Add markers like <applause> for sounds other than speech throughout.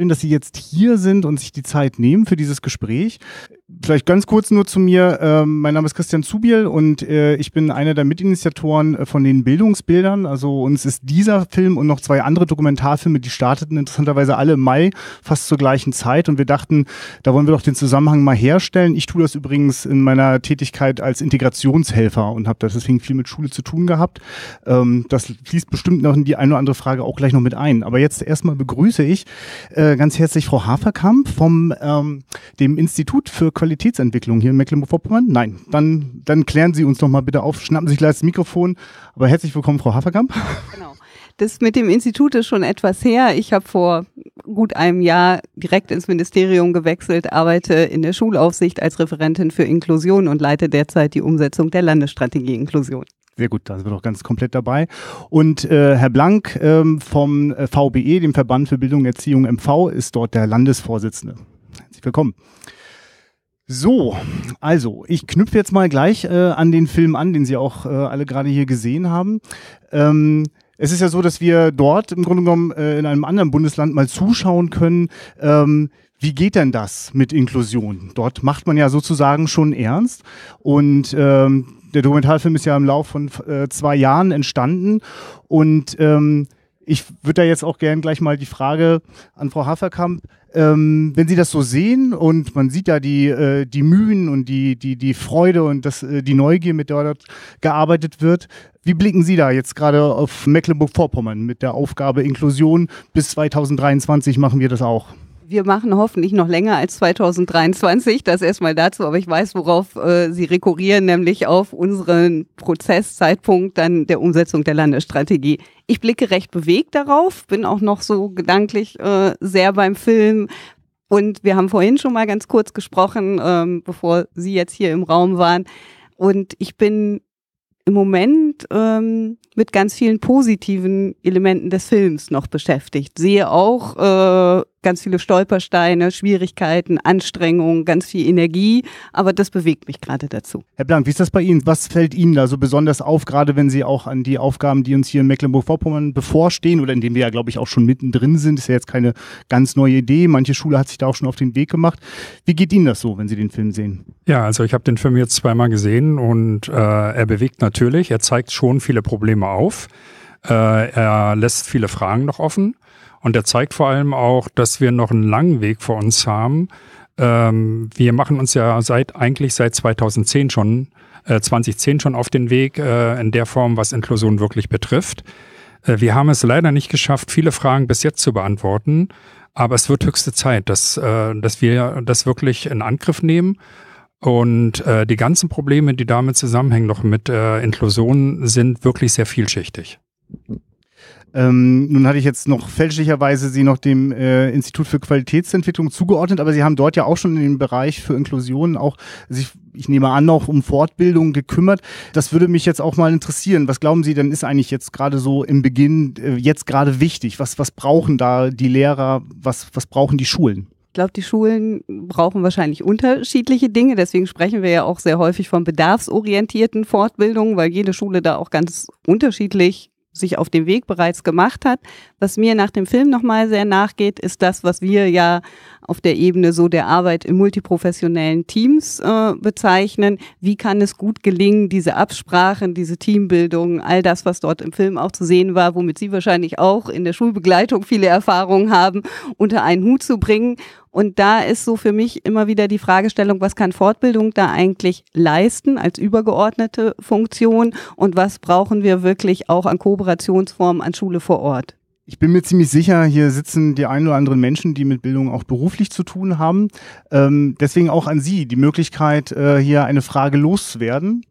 Schön, dass Sie jetzt hier sind und sich die Zeit nehmen für dieses Gespräch. Vielleicht ganz kurz nur zu mir. Ähm, mein Name ist Christian Zubiel und äh, ich bin einer der Mitinitiatoren äh, von den Bildungsbildern. Also uns ist dieser Film und noch zwei andere Dokumentarfilme, die starteten interessanterweise alle im Mai, fast zur gleichen Zeit. Und wir dachten, da wollen wir doch den Zusammenhang mal herstellen. Ich tue das übrigens in meiner Tätigkeit als Integrationshelfer und habe deswegen viel mit Schule zu tun gehabt. Ähm, das fließt bestimmt noch in die eine oder andere Frage auch gleich noch mit ein. Aber jetzt erstmal begrüße ich äh, äh, ganz herzlich Frau Haferkamp vom ähm, dem Institut für Qualitätsentwicklung hier in Mecklenburg-Vorpommern. Nein, dann, dann klären Sie uns noch mal bitte auf, schnappen Sie sich gleich das Mikrofon. Aber herzlich willkommen, Frau Haferkamp. <laughs> Genau. Das mit dem Institut ist schon etwas her. Ich habe vor gut einem Jahr direkt ins Ministerium gewechselt, arbeite in der Schulaufsicht als Referentin für Inklusion und leite derzeit die Umsetzung der Landesstrategie Inklusion. Sehr gut, da sind wir doch ganz komplett dabei. Und äh, Herr Blank ähm, vom äh, VBE, dem Verband für Bildung, Erziehung MV, ist dort der Landesvorsitzende. Herzlich willkommen. So, also ich knüpfe jetzt mal gleich äh, an den Film an, den Sie auch äh, alle gerade hier gesehen haben. Ähm, es ist ja so, dass wir dort im Grunde genommen äh, in einem anderen Bundesland mal zuschauen können, ähm, wie geht denn das mit Inklusion? Dort macht man ja sozusagen schon ernst und ähm, der Dokumentarfilm ist ja im Laufe von äh, zwei Jahren entstanden und ähm, ich würde da jetzt auch gern gleich mal die Frage an Frau Haferkamp, ähm, wenn Sie das so sehen und man sieht ja die, äh, die Mühen und die, die, die Freude und das, äh, die Neugier, mit der dort gearbeitet wird, wie blicken Sie da jetzt gerade auf Mecklenburg-Vorpommern mit der Aufgabe Inklusion? Bis 2023 machen wir das auch wir machen hoffentlich noch länger als 2023, das erstmal dazu, aber ich weiß, worauf äh, Sie rekurrieren, nämlich auf unseren Prozesszeitpunkt dann der Umsetzung der Landesstrategie. Ich blicke recht bewegt darauf, bin auch noch so gedanklich äh, sehr beim Film, und wir haben vorhin schon mal ganz kurz gesprochen, ähm, bevor Sie jetzt hier im Raum waren. Und ich bin im Moment ähm, mit ganz vielen positiven Elementen des Films noch beschäftigt. Sehe auch äh, ganz viele Stolpersteine, Schwierigkeiten, Anstrengungen, ganz viel Energie. Aber das bewegt mich gerade dazu. Herr Blank, wie ist das bei Ihnen? Was fällt Ihnen da so besonders auf, gerade wenn Sie auch an die Aufgaben, die uns hier in Mecklenburg-Vorpommern bevorstehen oder in denen wir ja, glaube ich, auch schon mittendrin sind, ist ja jetzt keine ganz neue Idee. Manche Schule hat sich da auch schon auf den Weg gemacht. Wie geht Ihnen das so, wenn Sie den Film sehen? Ja, also ich habe den Film jetzt zweimal gesehen und äh, er bewegt natürlich, er zeigt schon viele Probleme auf. Äh, er lässt viele Fragen noch offen. Und er zeigt vor allem auch, dass wir noch einen langen Weg vor uns haben. Ähm, wir machen uns ja seit eigentlich seit 2010 schon, äh, 2010 schon auf den Weg äh, in der Form, was Inklusion wirklich betrifft. Äh, wir haben es leider nicht geschafft, viele Fragen bis jetzt zu beantworten, aber es wird höchste Zeit, dass, äh, dass wir das wirklich in Angriff nehmen. Und äh, die ganzen Probleme, die damit zusammenhängen, noch mit äh, Inklusion, sind wirklich sehr vielschichtig. Ähm, nun hatte ich jetzt noch fälschlicherweise sie noch dem äh, Institut für Qualitätsentwicklung zugeordnet, aber sie haben dort ja auch schon in dem Bereich für Inklusion auch sich, ich nehme an, auch um Fortbildung gekümmert. Das würde mich jetzt auch mal interessieren. Was glauben Sie denn ist eigentlich jetzt gerade so im Beginn, äh, jetzt gerade wichtig? Was, was brauchen da die Lehrer? Was, was brauchen die Schulen? Ich glaube, die Schulen brauchen wahrscheinlich unterschiedliche Dinge. Deswegen sprechen wir ja auch sehr häufig von bedarfsorientierten Fortbildungen, weil jede Schule da auch ganz unterschiedlich sich auf dem Weg bereits gemacht hat. Was mir nach dem Film nochmal sehr nachgeht, ist das, was wir ja auf der Ebene so der Arbeit in multiprofessionellen Teams äh, bezeichnen. Wie kann es gut gelingen, diese Absprachen, diese Teambildung, all das, was dort im Film auch zu sehen war, womit Sie wahrscheinlich auch in der Schulbegleitung viele Erfahrungen haben, unter einen Hut zu bringen? Und da ist so für mich immer wieder die Fragestellung, was kann Fortbildung da eigentlich leisten als übergeordnete Funktion und was brauchen wir wirklich auch an Kooperationsformen an Schule vor Ort? Ich bin mir ziemlich sicher, hier sitzen die ein oder anderen Menschen, die mit Bildung auch beruflich zu tun haben. Ähm, deswegen auch an Sie die Möglichkeit, äh, hier eine Frage loszuwerden.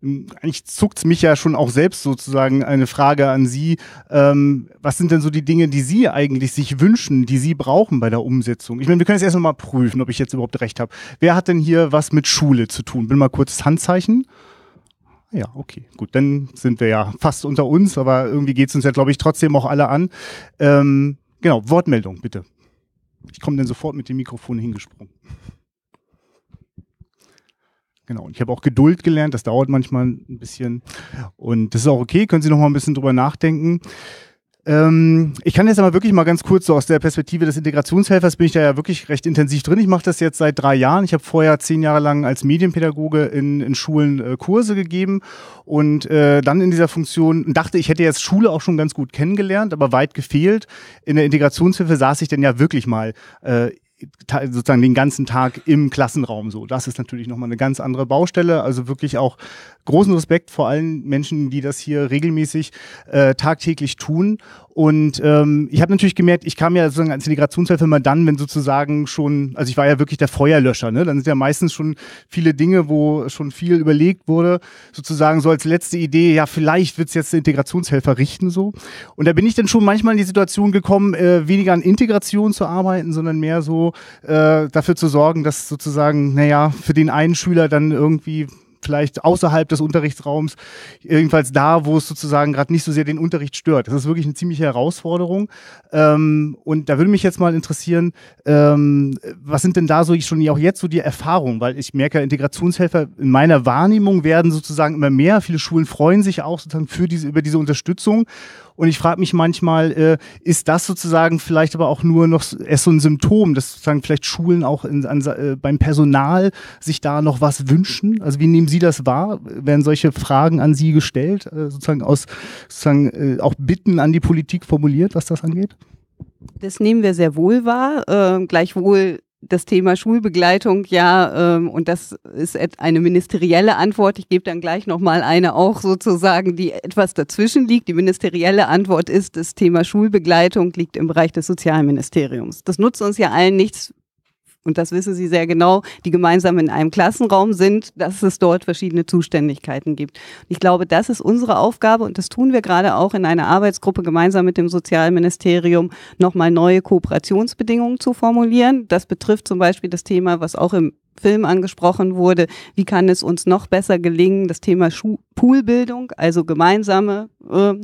Ähm, eigentlich zuckt's mich ja schon auch selbst sozusagen eine Frage an Sie. Ähm, was sind denn so die Dinge, die Sie eigentlich sich wünschen, die Sie brauchen bei der Umsetzung? Ich meine, wir können jetzt erst mal prüfen, ob ich jetzt überhaupt recht habe. Wer hat denn hier was mit Schule zu tun? Bin mal kurz Handzeichen. Ja, okay, gut, dann sind wir ja fast unter uns, aber irgendwie geht es uns ja, glaube ich, trotzdem auch alle an. Ähm, genau, Wortmeldung, bitte. Ich komme dann sofort mit dem Mikrofon hingesprungen. Genau, und ich habe auch Geduld gelernt, das dauert manchmal ein bisschen. Und das ist auch okay, können Sie noch mal ein bisschen drüber nachdenken. Ähm, ich kann jetzt aber wirklich mal ganz kurz so aus der Perspektive des Integrationshelfers bin ich da ja wirklich recht intensiv drin. Ich mache das jetzt seit drei Jahren. Ich habe vorher zehn Jahre lang als Medienpädagoge in, in Schulen äh, Kurse gegeben und äh, dann in dieser Funktion dachte, ich hätte jetzt Schule auch schon ganz gut kennengelernt, aber weit gefehlt. In der Integrationshilfe saß ich denn ja wirklich mal äh, sozusagen den ganzen Tag im Klassenraum so. Das ist natürlich nochmal eine ganz andere Baustelle. Also wirklich auch großen Respekt vor allen Menschen, die das hier regelmäßig äh, tagtäglich tun und ähm, ich habe natürlich gemerkt, ich kam ja sozusagen als Integrationshelfer immer dann, wenn sozusagen schon, also ich war ja wirklich der Feuerlöscher, ne? Dann sind ja meistens schon viele Dinge, wo schon viel überlegt wurde, sozusagen so als letzte Idee, ja, vielleicht wird's jetzt der Integrationshelfer richten so. Und da bin ich dann schon manchmal in die Situation gekommen, äh, weniger an Integration zu arbeiten, sondern mehr so äh, dafür zu sorgen, dass sozusagen, naja, für den einen Schüler dann irgendwie vielleicht außerhalb des Unterrichtsraums, jedenfalls da, wo es sozusagen gerade nicht so sehr den Unterricht stört. Das ist wirklich eine ziemliche Herausforderung. Ähm, und da würde mich jetzt mal interessieren, ähm, was sind denn da so ich schon auch jetzt so die Erfahrungen? Weil ich merke, Integrationshelfer in meiner Wahrnehmung werden sozusagen immer mehr. Viele Schulen freuen sich auch sozusagen für diese, über diese Unterstützung. Und ich frage mich manchmal, äh, ist das sozusagen vielleicht aber auch nur noch erst so ein Symptom, dass sozusagen vielleicht Schulen auch in, an, äh, beim Personal sich da noch was wünschen? Also wie nehmen sie das wahr? Werden solche Fragen an Sie gestellt, äh, sozusagen aus sozusagen äh, auch Bitten an die Politik formuliert, was das angeht? Das nehmen wir sehr wohl wahr. Äh, gleichwohl das Thema Schulbegleitung, ja, ähm, und das ist eine ministerielle Antwort. Ich gebe dann gleich nochmal eine auch sozusagen, die etwas dazwischen liegt. Die ministerielle Antwort ist, das Thema Schulbegleitung liegt im Bereich des Sozialministeriums. Das nutzt uns ja allen nichts, und das wissen Sie sehr genau, die gemeinsam in einem Klassenraum sind, dass es dort verschiedene Zuständigkeiten gibt. Ich glaube, das ist unsere Aufgabe und das tun wir gerade auch in einer Arbeitsgruppe gemeinsam mit dem Sozialministerium, nochmal neue Kooperationsbedingungen zu formulieren. Das betrifft zum Beispiel das Thema, was auch im Film angesprochen wurde, wie kann es uns noch besser gelingen, das Thema Schu Poolbildung, also gemeinsame äh,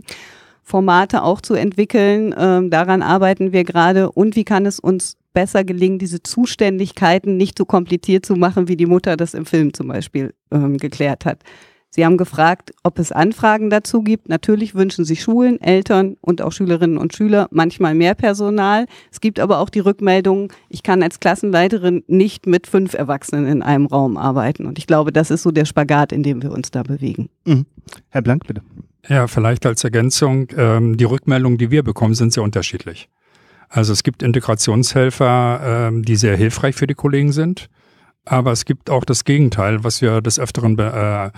Formate auch zu entwickeln. Ähm, daran arbeiten wir gerade. Und wie kann es uns besser gelingen, diese Zuständigkeiten nicht so kompliziert zu machen, wie die Mutter das im Film zum Beispiel ähm, geklärt hat. Sie haben gefragt, ob es Anfragen dazu gibt. Natürlich wünschen sich Schulen, Eltern und auch Schülerinnen und Schüler manchmal mehr Personal. Es gibt aber auch die Rückmeldung, ich kann als Klassenleiterin nicht mit fünf Erwachsenen in einem Raum arbeiten. Und ich glaube, das ist so der Spagat, in dem wir uns da bewegen. Mhm. Herr Blank, bitte. Ja, vielleicht als Ergänzung, ähm, die Rückmeldungen, die wir bekommen, sind sehr unterschiedlich. Also es gibt Integrationshelfer, äh, die sehr hilfreich für die Kollegen sind, aber es gibt auch das Gegenteil, was wir des Öfteren äh,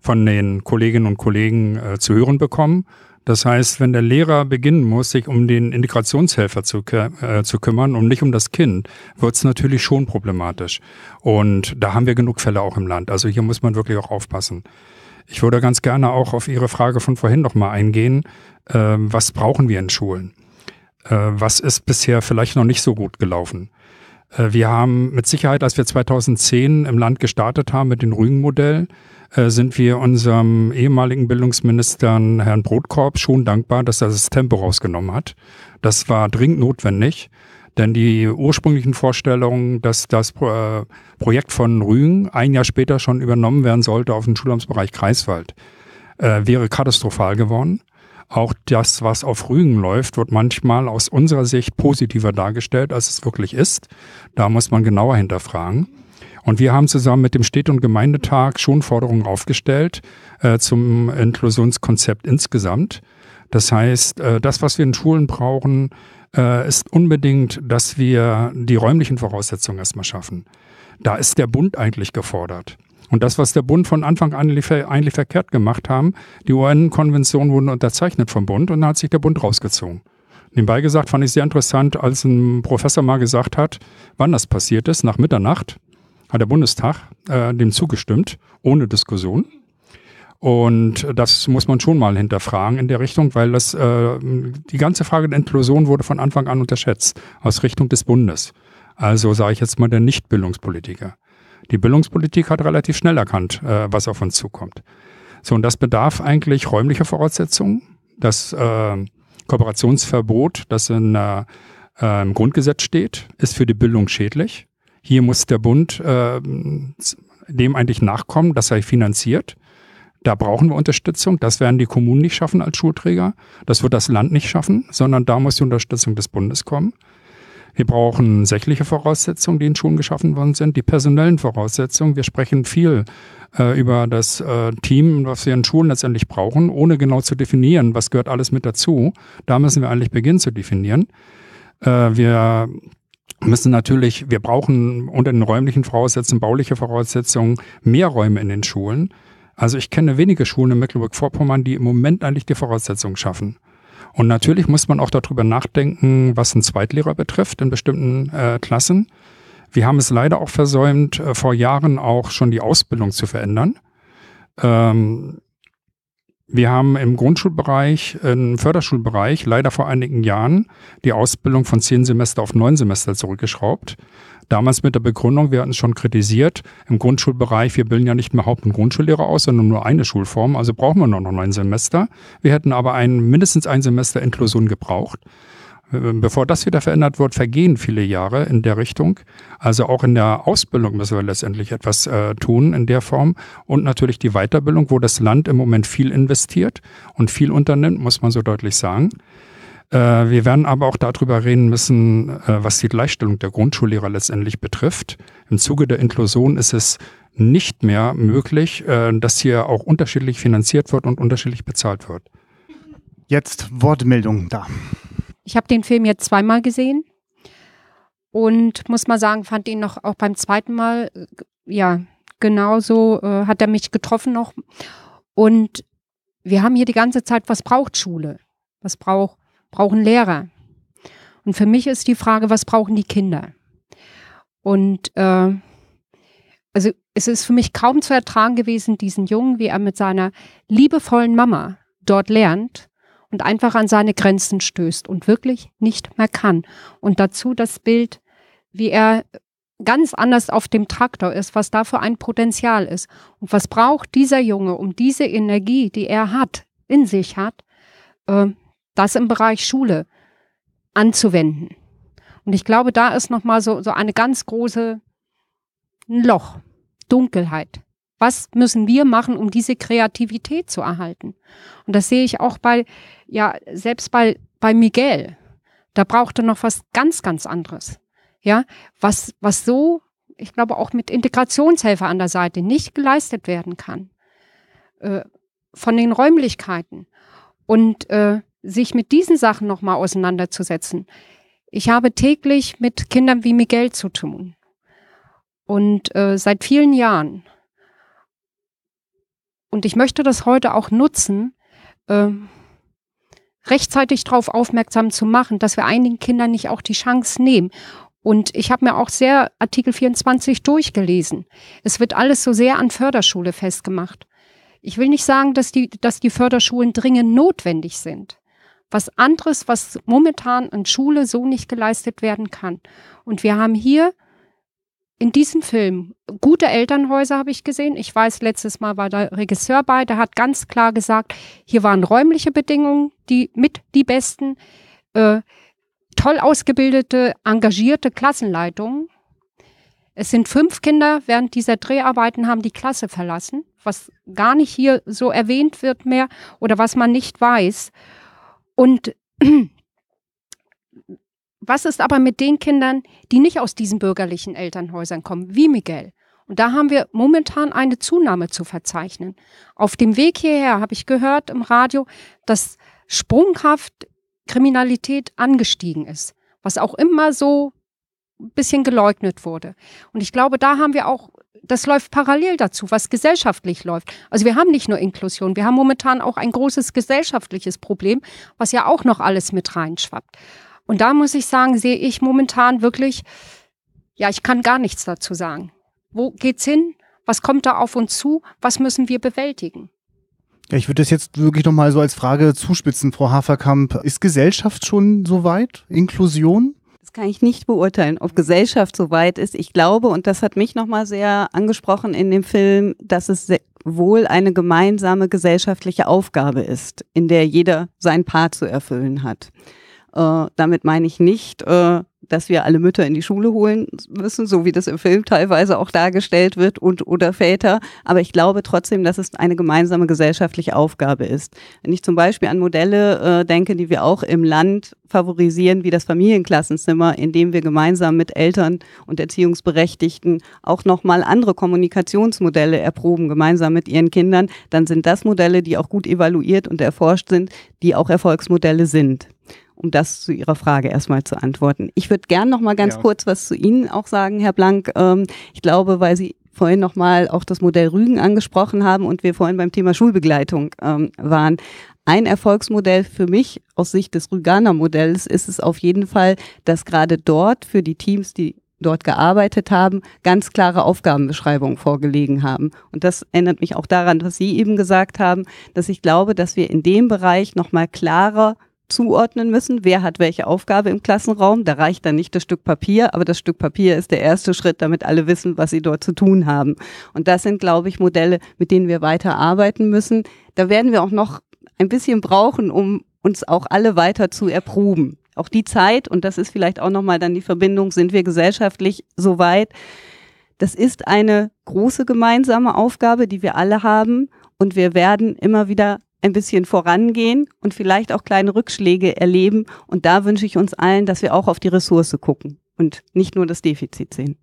von den Kolleginnen und Kollegen äh, zu hören bekommen. Das heißt, wenn der Lehrer beginnen muss, sich um den Integrationshelfer zu, äh, zu kümmern und nicht um das Kind, wird es natürlich schon problematisch. Und da haben wir genug Fälle auch im Land. Also hier muss man wirklich auch aufpassen. Ich würde ganz gerne auch auf Ihre Frage von vorhin nochmal eingehen. Äh, was brauchen wir in Schulen? Äh, was ist bisher vielleicht noch nicht so gut gelaufen? Äh, wir haben mit Sicherheit, als wir 2010 im Land gestartet haben mit dem Rügen-Modell, äh, sind wir unserem ehemaligen Bildungsministern Herrn Brotkorb schon dankbar, dass er das Tempo rausgenommen hat. Das war dringend notwendig, denn die ursprünglichen Vorstellungen, dass das Projekt von Rügen ein Jahr später schon übernommen werden sollte auf den Schulamtsbereich Kreiswald, wäre katastrophal geworden. Auch das, was auf Rügen läuft, wird manchmal aus unserer Sicht positiver dargestellt, als es wirklich ist. Da muss man genauer hinterfragen. Und wir haben zusammen mit dem Städt- und Gemeindetag schon Forderungen aufgestellt äh, zum Inklusionskonzept insgesamt. Das heißt, äh, das, was wir in Schulen brauchen, äh, ist unbedingt, dass wir die räumlichen Voraussetzungen erstmal schaffen. Da ist der Bund eigentlich gefordert. Und das, was der Bund von Anfang an eigentlich verkehrt gemacht haben, die UN-Konventionen wurden unterzeichnet vom Bund und da hat sich der Bund rausgezogen. Nebenbei gesagt fand ich sehr interessant, als ein Professor mal gesagt hat, wann das passiert ist, nach Mitternacht, hat der Bundestag äh, dem zugestimmt, ohne Diskussion. Und das muss man schon mal hinterfragen in der Richtung, weil das äh, die ganze Frage der Inklusion wurde von Anfang an unterschätzt aus Richtung des Bundes. Also sage ich jetzt mal der Nichtbildungspolitiker. Die Bildungspolitik hat relativ schnell erkannt, äh, was auf uns zukommt. So, und das bedarf eigentlich räumlicher Voraussetzungen. Das äh, Kooperationsverbot, das in, äh, äh im Grundgesetz steht, ist für die Bildung schädlich. Hier muss der Bund äh, dem eigentlich nachkommen, dass er finanziert. Da brauchen wir Unterstützung. Das werden die Kommunen nicht schaffen als Schulträger. Das wird das Land nicht schaffen, sondern da muss die Unterstützung des Bundes kommen. Wir brauchen sächliche Voraussetzungen, die in Schulen geschaffen worden sind, die personellen Voraussetzungen. Wir sprechen viel äh, über das äh, Team, was wir in Schulen letztendlich brauchen, ohne genau zu definieren, was gehört alles mit dazu. Da müssen wir eigentlich beginnen zu definieren. Äh, wir müssen natürlich, wir brauchen unter den räumlichen Voraussetzungen, bauliche Voraussetzungen, mehr Räume in den Schulen. Also ich kenne wenige Schulen in Mecklenburg-Vorpommern, die im Moment eigentlich die Voraussetzungen schaffen. Und natürlich muss man auch darüber nachdenken, was einen Zweitlehrer betrifft in bestimmten äh, Klassen. Wir haben es leider auch versäumt, äh, vor Jahren auch schon die Ausbildung zu verändern. Ähm, wir haben im Grundschulbereich, im Förderschulbereich leider vor einigen Jahren die Ausbildung von zehn Semester auf neun Semester zurückgeschraubt. Damals mit der Begründung, wir hatten es schon kritisiert, im Grundschulbereich, wir bilden ja nicht mehr Haupt- und Grundschullehrer aus, sondern nur eine Schulform, also brauchen wir nur noch ein Semester. Wir hätten aber ein, mindestens ein Semester Inklusion gebraucht. Äh, bevor das wieder verändert wird, vergehen viele Jahre in der Richtung. Also auch in der Ausbildung müssen wir letztendlich etwas äh, tun in der Form. Und natürlich die Weiterbildung, wo das Land im Moment viel investiert und viel unternimmt, muss man so deutlich sagen. Äh, wir werden aber auch darüber reden müssen, äh, was die Gleichstellung der Grundschullehrer letztendlich betrifft. Im Zuge der Inklusion ist es nicht mehr möglich, äh, dass hier auch unterschiedlich finanziert wird und unterschiedlich bezahlt wird. Jetzt Wortmeldung da. Ich habe den Film jetzt zweimal gesehen und muss mal sagen, fand ihn noch auch beim zweiten Mal, ja, genauso äh, hat er mich getroffen noch. Und wir haben hier die ganze Zeit, was braucht Schule? Was braucht brauchen Lehrer. Und für mich ist die Frage, was brauchen die Kinder? Und äh, also es ist für mich kaum zu ertragen gewesen, diesen Jungen, wie er mit seiner liebevollen Mama dort lernt und einfach an seine Grenzen stößt und wirklich nicht mehr kann. Und dazu das Bild, wie er ganz anders auf dem Traktor ist, was da für ein Potenzial ist. Und was braucht dieser Junge, um diese Energie, die er hat, in sich hat, äh, das im Bereich Schule anzuwenden. Und ich glaube, da ist nochmal so, so eine ganz große Loch, Dunkelheit. Was müssen wir machen, um diese Kreativität zu erhalten? Und das sehe ich auch bei, ja, selbst bei, bei Miguel. Da brauchte noch was ganz, ganz anderes. Ja, was, was so, ich glaube, auch mit Integrationshelfer an der Seite nicht geleistet werden kann. Äh, von den Räumlichkeiten. Und äh, sich mit diesen Sachen nochmal auseinanderzusetzen. Ich habe täglich mit Kindern wie Miguel zu tun. Und äh, seit vielen Jahren. Und ich möchte das heute auch nutzen, äh, rechtzeitig darauf aufmerksam zu machen, dass wir einigen Kindern nicht auch die Chance nehmen. Und ich habe mir auch sehr Artikel 24 durchgelesen. Es wird alles so sehr an Förderschule festgemacht. Ich will nicht sagen, dass die, dass die Förderschulen dringend notwendig sind was anderes, was momentan an Schule so nicht geleistet werden kann. Und wir haben hier in diesem Film gute Elternhäuser habe ich gesehen. Ich weiß, letztes Mal war der Regisseur bei, der hat ganz klar gesagt, hier waren räumliche Bedingungen, die mit die besten, äh, toll ausgebildete, engagierte Klassenleitungen. Es sind fünf Kinder während dieser Dreharbeiten haben die Klasse verlassen, was gar nicht hier so erwähnt wird mehr oder was man nicht weiß. Und <clears throat> was ist aber mit den Kindern, die nicht aus diesen bürgerlichen Elternhäusern kommen, wie Miguel? Und da haben wir momentan eine Zunahme zu verzeichnen. Auf dem Weg hierher habe ich gehört im Radio, dass sprunghaft Kriminalität angestiegen ist, was auch immer so ein bisschen geleugnet wurde. Und ich glaube, da haben wir auch, das läuft parallel dazu, was gesellschaftlich läuft. Also wir haben nicht nur Inklusion, wir haben momentan auch ein großes gesellschaftliches Problem, was ja auch noch alles mit reinschwappt. Und da muss ich sagen, sehe ich momentan wirklich, ja, ich kann gar nichts dazu sagen. Wo geht's hin? Was kommt da auf uns zu? Was müssen wir bewältigen? Ja, ich würde das jetzt wirklich nochmal so als Frage zuspitzen, Frau Haferkamp. Ist Gesellschaft schon so weit? Inklusion? Das kann ich nicht beurteilen, ob Gesellschaft so weit ist. Ich glaube, und das hat mich nochmal sehr angesprochen in dem Film, dass es wohl eine gemeinsame gesellschaftliche Aufgabe ist, in der jeder sein Paar zu erfüllen hat. Äh, damit meine ich nicht, äh, dass wir alle Mütter in die Schule holen müssen, so wie das im Film teilweise auch dargestellt wird und oder Väter. Aber ich glaube trotzdem, dass es eine gemeinsame gesellschaftliche Aufgabe ist. Wenn ich zum Beispiel an Modelle äh, denke, die wir auch im Land favorisieren, wie das Familienklassenzimmer, in dem wir gemeinsam mit Eltern und Erziehungsberechtigten auch nochmal andere Kommunikationsmodelle erproben, gemeinsam mit ihren Kindern, dann sind das Modelle, die auch gut evaluiert und erforscht sind, die auch Erfolgsmodelle sind um das zu Ihrer Frage erstmal zu antworten. Ich würde gern noch mal ganz ja. kurz was zu Ihnen auch sagen, Herr Blank. Ähm, ich glaube, weil Sie vorhin noch mal auch das Modell Rügen angesprochen haben und wir vorhin beim Thema Schulbegleitung ähm, waren. Ein Erfolgsmodell für mich aus Sicht des Rüganer Modells ist es auf jeden Fall, dass gerade dort für die Teams, die dort gearbeitet haben, ganz klare Aufgabenbeschreibungen vorgelegen haben. Und das erinnert mich auch daran, was Sie eben gesagt haben, dass ich glaube, dass wir in dem Bereich nochmal klarer zuordnen müssen, wer hat welche Aufgabe im Klassenraum. Da reicht dann nicht das Stück Papier, aber das Stück Papier ist der erste Schritt, damit alle wissen, was sie dort zu tun haben. Und das sind, glaube ich, Modelle, mit denen wir weiter arbeiten müssen. Da werden wir auch noch ein bisschen brauchen, um uns auch alle weiter zu erproben. Auch die Zeit, und das ist vielleicht auch nochmal dann die Verbindung, sind wir gesellschaftlich so weit. Das ist eine große gemeinsame Aufgabe, die wir alle haben. Und wir werden immer wieder ein bisschen vorangehen und vielleicht auch kleine Rückschläge erleben. Und da wünsche ich uns allen, dass wir auch auf die Ressource gucken und nicht nur das Defizit sehen.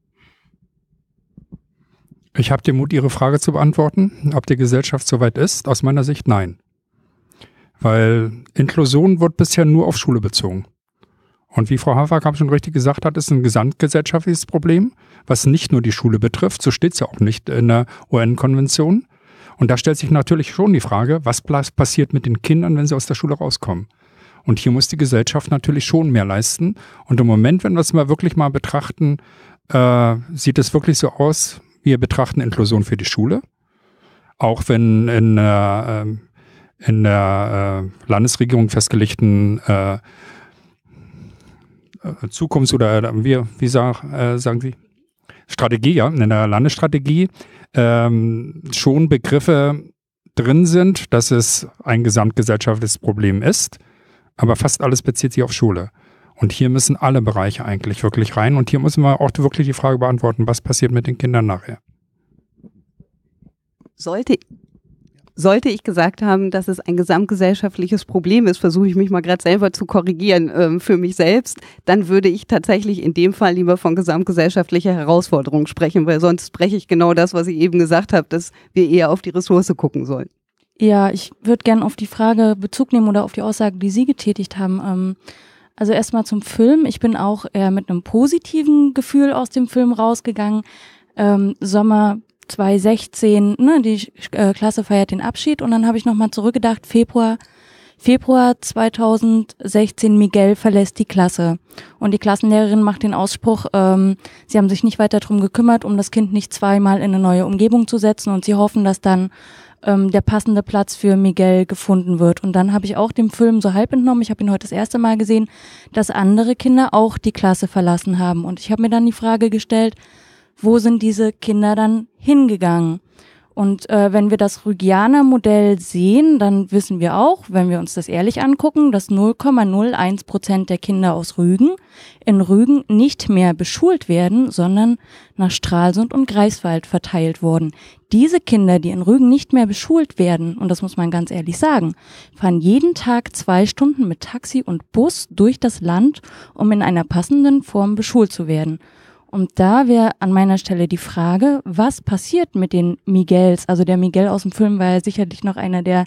Ich habe den Mut, Ihre Frage zu beantworten, ob die Gesellschaft soweit ist. Aus meiner Sicht nein. Weil Inklusion wird bisher nur auf Schule bezogen. Und wie Frau Haferkamp schon richtig gesagt hat, ist ein gesamtgesellschaftliches Problem, was nicht nur die Schule betrifft. So steht es ja auch nicht in der UN-Konvention. Und da stellt sich natürlich schon die Frage, was passiert mit den Kindern, wenn sie aus der Schule rauskommen? Und hier muss die Gesellschaft natürlich schon mehr leisten. Und im Moment, wenn wir es mal wirklich mal betrachten, äh, sieht es wirklich so aus, wir betrachten Inklusion für die Schule. Auch wenn in, äh, in der äh, Landesregierung festgelegten äh, äh, Zukunfts- oder äh, wie, wie sag, sagen Sie? Strategie, ja, in der Landesstrategie ähm, schon Begriffe drin sind, dass es ein gesamtgesellschaftliches Problem ist, aber fast alles bezieht sich auf Schule. Und hier müssen alle Bereiche eigentlich wirklich rein. Und hier müssen wir auch wirklich die Frage beantworten, was passiert mit den Kindern nachher. Sollte sollte ich gesagt haben, dass es ein gesamtgesellschaftliches Problem ist, versuche ich mich mal gerade selber zu korrigieren äh, für mich selbst, dann würde ich tatsächlich in dem Fall lieber von gesamtgesellschaftlicher Herausforderung sprechen, weil sonst spreche ich genau das, was ich eben gesagt habe, dass wir eher auf die Ressource gucken sollen. Ja, ich würde gerne auf die Frage Bezug nehmen oder auf die Aussage, die Sie getätigt haben. Ähm also erstmal zum Film. Ich bin auch eher mit einem positiven Gefühl aus dem Film rausgegangen. Ähm, Sommer 2016, ne, die äh, Klasse feiert den Abschied und dann habe ich nochmal zurückgedacht, Februar, Februar 2016, Miguel verlässt die Klasse. Und die Klassenlehrerin macht den Ausspruch, ähm, sie haben sich nicht weiter drum gekümmert, um das Kind nicht zweimal in eine neue Umgebung zu setzen und sie hoffen, dass dann ähm, der passende Platz für Miguel gefunden wird. Und dann habe ich auch dem Film so halb entnommen, ich habe ihn heute das erste Mal gesehen, dass andere Kinder auch die Klasse verlassen haben. Und ich habe mir dann die Frage gestellt, wo sind diese Kinder dann hingegangen? Und äh, wenn wir das Rügianer-Modell sehen, dann wissen wir auch, wenn wir uns das ehrlich angucken, dass 0,01 Prozent der Kinder aus Rügen in Rügen nicht mehr beschult werden, sondern nach Stralsund und Greifswald verteilt wurden. Diese Kinder, die in Rügen nicht mehr beschult werden, und das muss man ganz ehrlich sagen, fahren jeden Tag zwei Stunden mit Taxi und Bus durch das Land, um in einer passenden Form beschult zu werden. Und da wäre an meiner Stelle die Frage, was passiert mit den Miguels? Also der Miguel aus dem Film war ja sicherlich noch einer der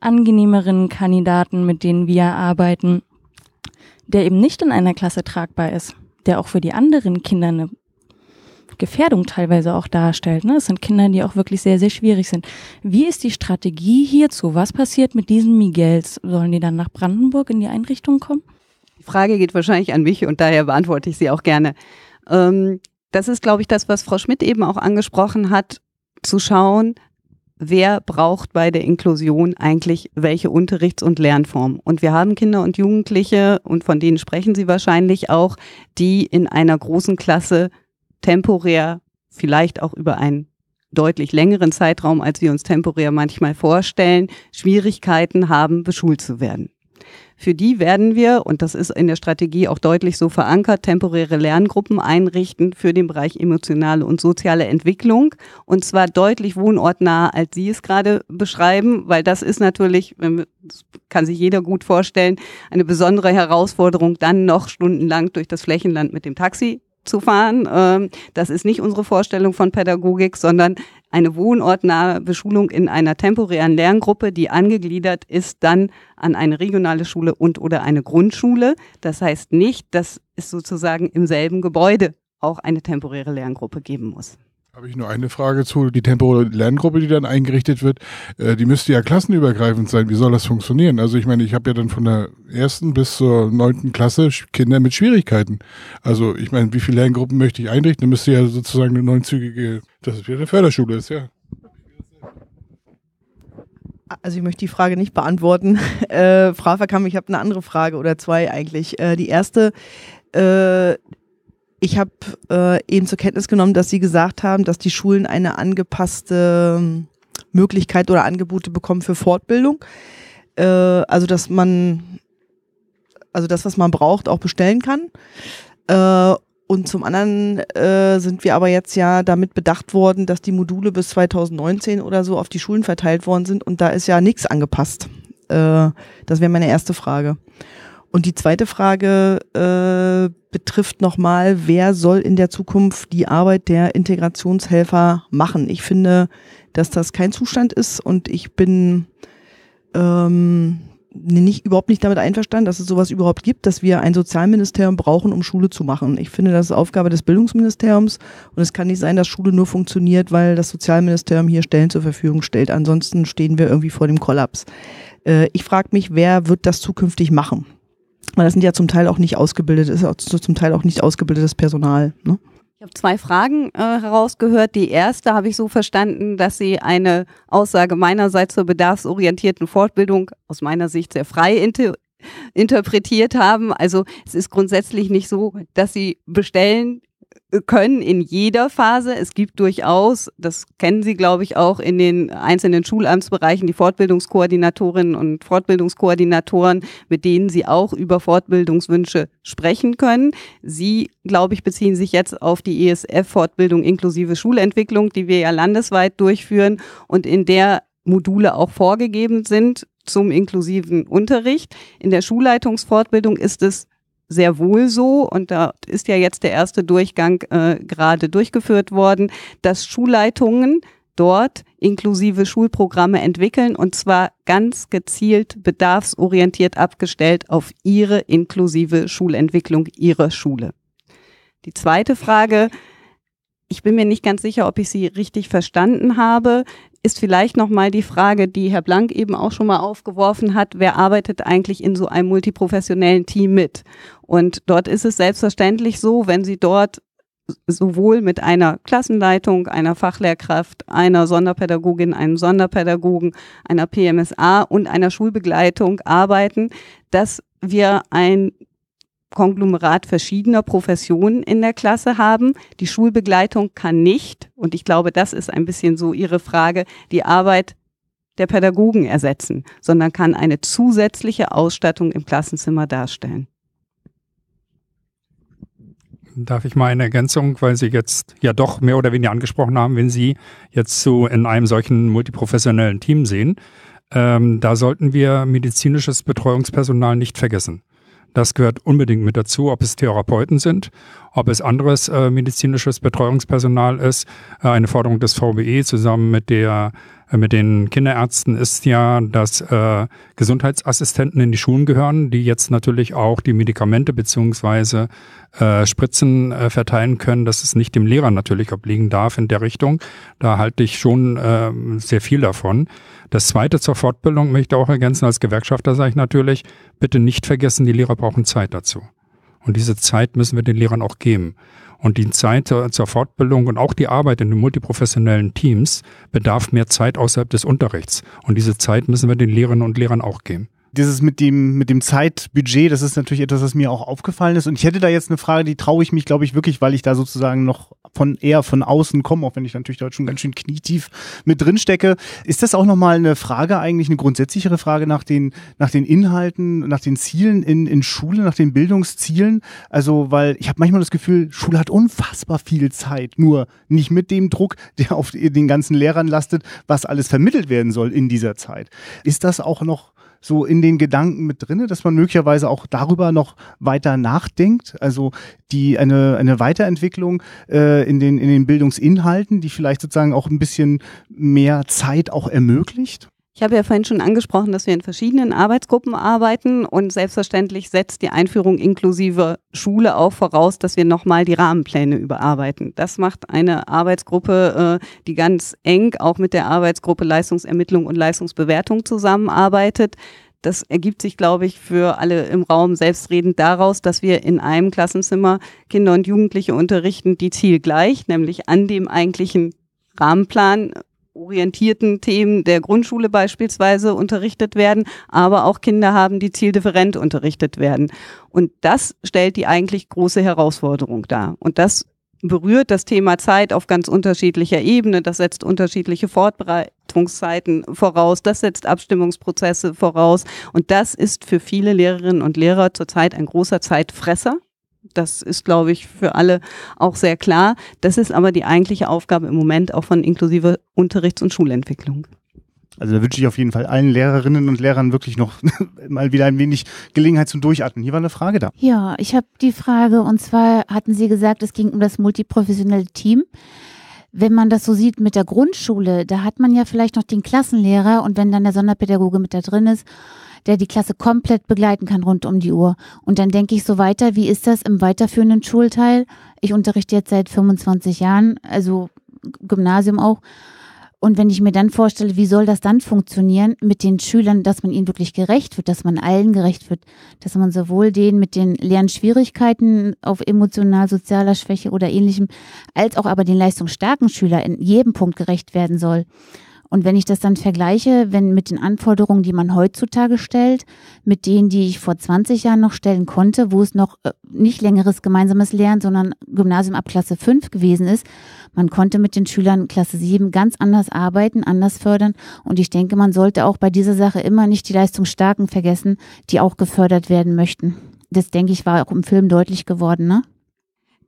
angenehmeren Kandidaten, mit denen wir arbeiten, der eben nicht in einer Klasse tragbar ist, der auch für die anderen Kinder eine Gefährdung teilweise auch darstellt. Es ne? sind Kinder, die auch wirklich sehr, sehr schwierig sind. Wie ist die Strategie hierzu? Was passiert mit diesen Miguels? Sollen die dann nach Brandenburg in die Einrichtung kommen? Die Frage geht wahrscheinlich an mich und daher beantworte ich sie auch gerne. Ähm, das ist, glaube ich, das, was Frau Schmidt eben auch angesprochen hat, zu schauen, wer braucht bei der Inklusion eigentlich welche Unterrichts- und Lernform. Und wir haben Kinder und Jugendliche, und von denen sprechen Sie wahrscheinlich auch, die in einer großen Klasse temporär, vielleicht auch über einen deutlich längeren Zeitraum, als wir uns temporär manchmal vorstellen, Schwierigkeiten haben, beschult zu werden. Für die werden wir, und das ist in der Strategie auch deutlich so verankert, temporäre Lerngruppen einrichten für den Bereich emotionale und soziale Entwicklung. Und zwar deutlich wohnortnah, als Sie es gerade beschreiben, weil das ist natürlich, das kann sich jeder gut vorstellen, eine besondere Herausforderung, dann noch stundenlang durch das Flächenland mit dem Taxi zu fahren. Ähm, das ist nicht unsere Vorstellung von Pädagogik, sondern eine wohnortnahe Beschulung in einer temporären Lerngruppe, die angegliedert ist dann an eine regionale Schule und oder eine Grundschule. Das heißt nicht, dass es sozusagen im selben Gebäude auch eine temporäre Lerngruppe geben muss. Habe ich nur eine Frage zu. Die Tempo-Lerngruppe, die dann eingerichtet wird, äh, die müsste ja klassenübergreifend sein. Wie soll das funktionieren? Also ich meine, ich habe ja dann von der ersten bis zur neunten Klasse Kinder mit Schwierigkeiten. Also ich meine, wie viele Lerngruppen möchte ich einrichten? Da müsste ja sozusagen eine neunzügige, das ist wieder eine Förderschule ist, ja. Also ich möchte die Frage nicht beantworten. <laughs> Äh, Frau Verkamm, ich habe eine andere Frage oder zwei eigentlich. Äh, die erste, äh, ich habe äh, eben zur Kenntnis genommen, dass Sie gesagt haben, dass die Schulen eine angepasste ähm, Möglichkeit oder Angebote bekommen für Fortbildung. Äh, also dass man, also das, was man braucht, auch bestellen kann. Äh, und zum anderen äh, sind wir aber jetzt ja damit bedacht worden, dass die Module bis 2019 oder so auf die Schulen verteilt worden sind und da ist ja nichts angepasst. Äh, das wäre meine erste Frage. Und die zweite Frage äh, betrifft nochmal, wer soll in der Zukunft die Arbeit der Integrationshelfer machen? Ich finde, dass das kein Zustand ist und ich bin ähm, nicht, überhaupt nicht damit einverstanden, dass es sowas überhaupt gibt, dass wir ein Sozialministerium brauchen, um Schule zu machen. Ich finde, das ist Aufgabe des Bildungsministeriums und es kann nicht sein, dass Schule nur funktioniert, weil das Sozialministerium hier Stellen zur Verfügung stellt. Ansonsten stehen wir irgendwie vor dem Kollaps. Äh, ich frage mich, wer wird das zukünftig machen? weil das sind ja zum Teil auch nicht ausgebildet, ist auch zum Teil auch nicht ausgebildetes Personal. Ne? Ich habe zwei Fragen äh, herausgehört. Die erste habe ich so verstanden, dass sie eine Aussage meinerseits zur bedarfsorientierten Fortbildung aus meiner Sicht sehr frei inter interpretiert haben. Also es ist grundsätzlich nicht so, dass sie bestellen können in jeder Phase. Es gibt durchaus, das kennen Sie, glaube ich, auch in den einzelnen Schulamtsbereichen, die Fortbildungskoordinatorinnen und Fortbildungskoordinatoren, mit denen Sie auch über Fortbildungswünsche sprechen können. Sie, glaube ich, beziehen sich jetzt auf die ESF-Fortbildung inklusive Schulentwicklung, die wir ja landesweit durchführen und in der Module auch vorgegeben sind zum inklusiven Unterricht. In der Schulleitungsfortbildung ist es sehr wohl so, und da ist ja jetzt der erste Durchgang äh, gerade durchgeführt worden, dass Schulleitungen dort inklusive Schulprogramme entwickeln und zwar ganz gezielt bedarfsorientiert abgestellt auf ihre inklusive Schulentwicklung ihrer Schule. Die zweite Frage, ich bin mir nicht ganz sicher, ob ich sie richtig verstanden habe ist vielleicht nochmal die Frage, die Herr Blank eben auch schon mal aufgeworfen hat, wer arbeitet eigentlich in so einem multiprofessionellen Team mit? Und dort ist es selbstverständlich so, wenn Sie dort sowohl mit einer Klassenleitung, einer Fachlehrkraft, einer Sonderpädagogin, einem Sonderpädagogen, einer PMSA und einer Schulbegleitung arbeiten, dass wir ein Konglomerat verschiedener Professionen in der Klasse haben. Die Schulbegleitung kann nicht, und ich glaube, das ist ein bisschen so Ihre Frage, die Arbeit der Pädagogen ersetzen, sondern kann eine zusätzliche Ausstattung im Klassenzimmer darstellen. Darf ich mal eine Ergänzung, weil Sie jetzt ja doch mehr oder weniger angesprochen haben, wenn Sie jetzt so in einem solchen multiprofessionellen Team sehen, ähm, da sollten wir medizinisches Betreuungspersonal nicht vergessen. Das gehört unbedingt mit dazu, ob es Therapeuten sind, ob es anderes äh, medizinisches Betreuungspersonal ist. Äh, eine Forderung des VBE zusammen mit der äh, mit den Kinderärzten ist ja, dass äh, Gesundheitsassistenten in die Schulen gehören, die jetzt natürlich auch die Medikamente beziehungsweise äh, Spritzen verteilen können, dass es nicht dem Lehrer natürlich obliegen darf in der Richtung. Da halte ich schon sehr viel davon. Das Zweite zur Fortbildung möchte ich auch ergänzen, als Gewerkschafter sage ich natürlich, bitte nicht vergessen, die Lehrer brauchen Zeit dazu. Und diese Zeit müssen wir den Lehrern auch geben. Und die Zeit zur Fortbildung und auch die Arbeit in den multiprofessionellen Teams bedarf mehr Zeit außerhalb des Unterrichts. Und diese Zeit müssen wir den Lehrerinnen und Lehrern auch geben dieses mit dem, mit dem Zeitbudget, das ist natürlich etwas, was mir auch aufgefallen ist. Und ich hätte da jetzt eine Frage, die traue ich mich, glaube ich, wirklich, weil ich da sozusagen noch von eher von außen komme, auch wenn ich natürlich dort schon ganz schön knietief mit drin stecke. Ist das auch nochmal eine Frage, eigentlich eine grundsätzlichere Frage nach den, nach den Inhalten, nach den Zielen in, in Schule, nach den Bildungszielen? Also, weil ich habe manchmal das Gefühl, Schule hat unfassbar viel Zeit, nur nicht mit dem Druck, der auf den ganzen Lehrern lastet, was alles vermittelt werden soll in dieser Zeit. Ist das auch noch so in den Gedanken mit drinne, dass man möglicherweise auch darüber noch weiter nachdenkt? Also die eine, eine Weiterentwicklung äh, in, den, in den Bildungsinhalten, die vielleicht sozusagen auch ein bisschen mehr Zeit auch ermöglicht? Ich habe ja vorhin schon angesprochen, dass wir in verschiedenen Arbeitsgruppen arbeiten und selbstverständlich setzt die Einführung inklusive Schule auch voraus, dass wir nochmal die Rahmenpläne überarbeiten. Das macht eine Arbeitsgruppe, äh, die ganz eng auch mit der Arbeitsgruppe Leistungsermittlung und Leistungsbewertung zusammenarbeitet. Das ergibt sich, glaube ich, für alle im Raum selbstredend daraus, dass wir in einem Klassenzimmer Kinder und Jugendliche unterrichten, die zielgleich, nämlich an dem eigentlichen Rahmenplan orientierten Themen der Grundschule beispielsweise unterrichtet werden, aber auch Kinder haben, die zieldifferent unterrichtet werden. Und das stellt die eigentlich große Herausforderung dar. Und das berührt das Thema Zeit auf ganz unterschiedlicher Ebene. Das setzt unterschiedliche Fortbereitungszeiten voraus. Das setzt Abstimmungsprozesse voraus. Und das ist für viele Lehrerinnen und Lehrer zurzeit ein großer Zeitfresser. Das ist, glaube ich, für alle auch sehr klar. Das ist aber die eigentliche Aufgabe im Moment auch von inklusive Unterrichts- und Schulentwicklung. Also da wünsche ich auf jeden Fall allen Lehrerinnen und Lehrern wirklich noch <laughs> mal wieder ein wenig Gelegenheit zum Durchatmen. Hier war eine Frage da. Ja, ich habe die Frage und zwar hatten Sie gesagt, es ging um das multiprofessionelle Team. Wenn man das so sieht mit der Grundschule, da hat man ja vielleicht noch den Klassenlehrer und wenn dann der Sonderpädagoge mit da drin ist, der die Klasse komplett begleiten kann rund um die Uhr. Und dann denke ich so weiter, wie ist das im weiterführenden Schulteil? Ich unterrichte jetzt seit 25 Jahren, also Gymnasium auch. Und wenn ich mir dann vorstelle, wie soll das dann funktionieren mit den Schülern, dass man ihnen wirklich gerecht wird, dass man allen gerecht wird, dass man sowohl denen mit den Lernschwierigkeiten auf emotional, sozialer Schwäche oder ähnlichem, als auch aber den leistungsstarken Schüler in jedem Punkt gerecht werden soll. Und wenn ich das dann vergleiche, wenn mit den Anforderungen, die man heutzutage stellt, mit denen, die ich vor 20 Jahren noch stellen konnte, wo es noch äh, nicht längeres gemeinsames Lernen, sondern Gymnasium ab Klasse 5 gewesen ist, man konnte mit den Schülern Klasse 7 ganz anders arbeiten, anders fördern. Und ich denke, man sollte auch bei dieser Sache immer nicht die Leistungsstarken vergessen, die auch gefördert werden möchten. Das denke ich war auch im Film deutlich geworden, ne?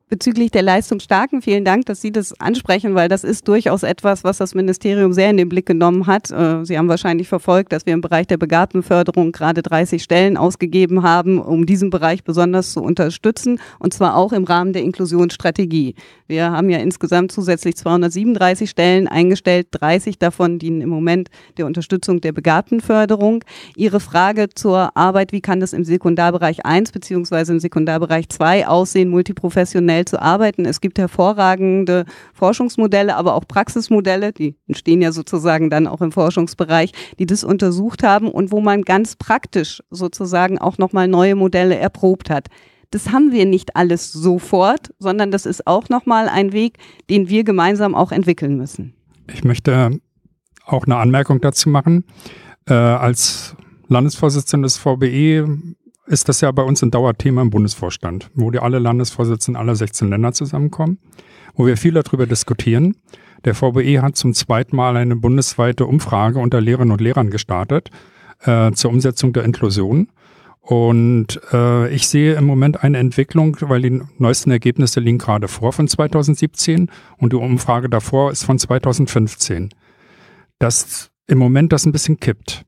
bezüglich der Leistungsstarken, vielen Dank, dass Sie das ansprechen, weil das ist durchaus etwas, was das Ministerium sehr in den Blick genommen hat. Äh, Sie haben wahrscheinlich verfolgt, dass wir im Bereich der Begabtenförderung gerade 30 Stellen ausgegeben haben, um diesen Bereich besonders zu unterstützen und zwar auch im Rahmen der Inklusionsstrategie. Wir haben ja insgesamt zusätzlich 237 Stellen eingestellt, 30 davon dienen im Moment der Unterstützung der Begabtenförderung. Ihre Frage zur Arbeit, wie kann das im Sekundarbereich 1 beziehungsweise im Sekundarbereich 2 aussehen, multiprofessionell schnell zu arbeiten. Es gibt hervorragende Forschungsmodelle, aber auch Praxismodelle, die entstehen ja sozusagen dann auch im Forschungsbereich, die das untersucht haben und wo man ganz praktisch sozusagen auch nochmal neue Modelle erprobt hat das haben wir nicht alles sofort, sondern das ist auch nochmal ein Weg, den wir gemeinsam auch entwickeln müssen. Ich möchte auch eine Anmerkung dazu machen. Äh, als Landesvorsitzender des VBE ist das ja bei uns ein Dauerthema im Bundesvorstand, wo die alle Landesvorsitzenden aller 16 Länder zusammenkommen, wo wir viel darüber diskutieren. Der VBE hat zum zweiten Mal eine bundesweite Umfrage unter Lehrerinnen und Lehrern gestartet äh, zur Umsetzung der Inklusion. Und äh, ich sehe im Moment eine Entwicklung, weil die neuesten Ergebnisse liegen gerade vor von 2017 und die Umfrage davor ist von 2015, dass im Moment das ein bisschen kippt.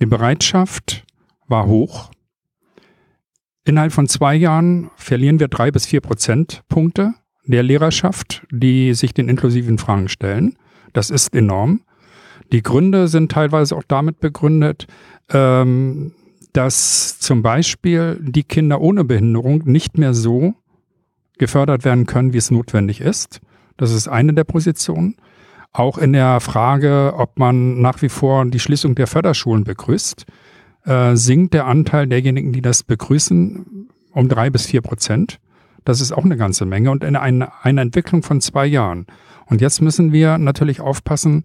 Die Bereitschaft war hoch, Innerhalb von zwei Jahren verlieren wir drei bis vier Prozentpunkte der Lehrerschaft, die sich den inklusiven Fragen stellen. Das ist enorm. Die Gründe sind teilweise auch damit begründet, ähm, dass zum Beispiel die Kinder ohne Behinderung nicht mehr so gefördert werden können, wie es notwendig ist. Das ist eine der Positionen. Auch in der Frage, ob man nach wie vor die Schließung der Förderschulen begrüßt äh, sinkt der Anteil derjenigen, die das begrüßen, um drei bis vier Prozent. Das ist auch eine ganze Menge und in eine, eine Entwicklung von zwei Jahren. Und jetzt müssen wir natürlich aufpassen,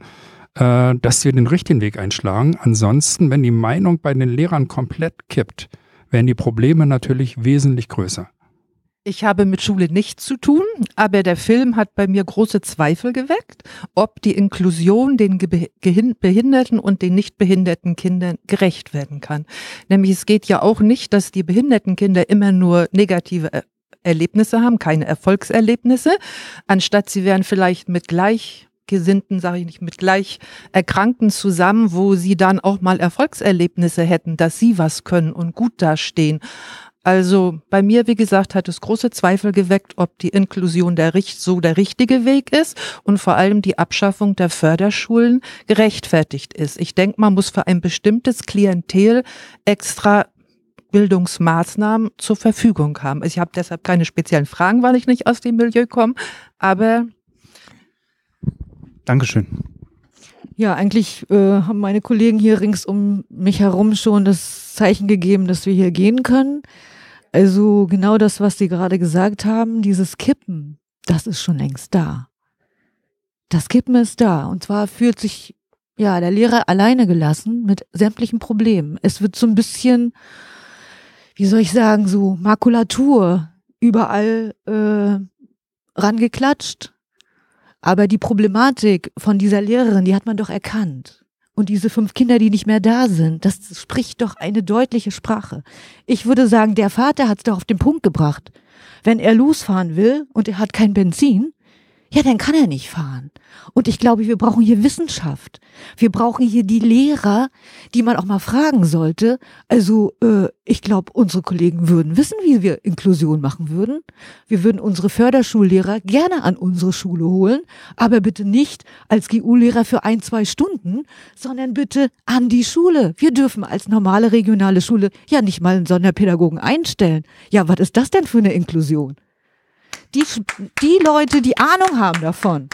äh, dass wir den richtigen Weg einschlagen. Ansonsten, wenn die Meinung bei den Lehrern komplett kippt, werden die Probleme natürlich wesentlich größer. Ich habe mit Schule nichts zu tun, aber der Film hat bei mir große Zweifel geweckt, ob die Inklusion den Ge behinderten und den nicht behinderten Kindern gerecht werden kann. Nämlich es geht ja auch nicht, dass die behinderten Kinder immer nur negative er äh, Erlebnisse haben, keine Erfolgserlebnisse, anstatt sie wären vielleicht mit gleich Gesinnten, sage ich nicht, mit gleich Erkrankten zusammen, wo sie dann auch mal Erfolgserlebnisse hätten, dass sie was können und gut dastehen. Also bei mir, wie gesagt, hat es große Zweifel geweckt, ob die Inklusion der Richt so der richtige Weg ist und vor allem die Abschaffung der Förderschulen gerechtfertigt ist. Ich denke, man muss für ein bestimmtes Klientel extra Bildungsmaßnahmen zur Verfügung haben. Ich habe deshalb keine speziellen Fragen, weil ich nicht aus dem Milieu komme, aber. Dankeschön. Ja, eigentlich äh, haben meine Kollegen hier rings um mich herum schon das Zeichen gegeben, dass wir hier gehen können. Also genau das, was Sie gerade gesagt haben, dieses Kippen, das ist schon längst da. Das Kippen ist da. Und zwar fühlt sich ja der Lehrer alleine gelassen mit sämtlichen Problemen. Es wird so ein bisschen, wie soll ich sagen, so Makulatur überall äh, rangeklatscht. Aber die Problematik von dieser Lehrerin, die hat man doch erkannt und diese fünf Kinder, die nicht mehr da sind, das spricht doch eine deutliche Sprache. Ich würde sagen, der Vater hat es doch auf den Punkt gebracht. Wenn er losfahren will und er hat kein Benzin, ja, dann kann er nicht fahren. Und ich glaube, wir brauchen hier Wissenschaft. Wir brauchen hier die Lehrer, die man auch mal fragen sollte. Also äh, ich glaube, unsere Kollegen würden wissen, wie wir Inklusion machen würden. Wir würden unsere Förderschullehrer gerne an unsere Schule holen, aber bitte nicht als GU-Lehrer für ein, zwei Stunden, sondern bitte an die Schule. Wir dürfen als normale regionale Schule ja nicht mal einen Sonderpädagogen einstellen. Ja, was ist das denn für eine Inklusion? die, die Leute, die Ahnung haben davon,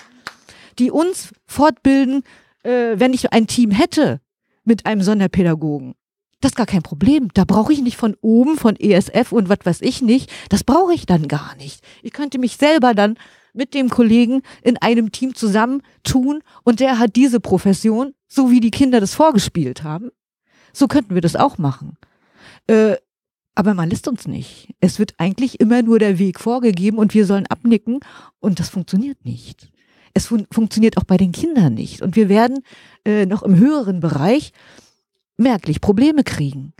die uns fortbilden, äh, wenn ich ein Team hätte mit einem Sonderpädagogen. Das ist gar kein Problem. Da brauche ich nicht von oben, von ESF und was weiß ich nicht. Das brauche ich dann gar nicht. Ich könnte mich selber dann mit dem Kollegen in einem Team zusammentun und der hat diese Profession, so wie die Kinder das vorgespielt haben. So könnten wir das auch machen. Äh, aber man lässt uns nicht. Es wird eigentlich immer nur der Weg vorgegeben und wir sollen abnicken und das funktioniert nicht. Es fun funktioniert auch bei den Kindern nicht. Und wir werden äh, noch im höheren Bereich merklich Probleme kriegen.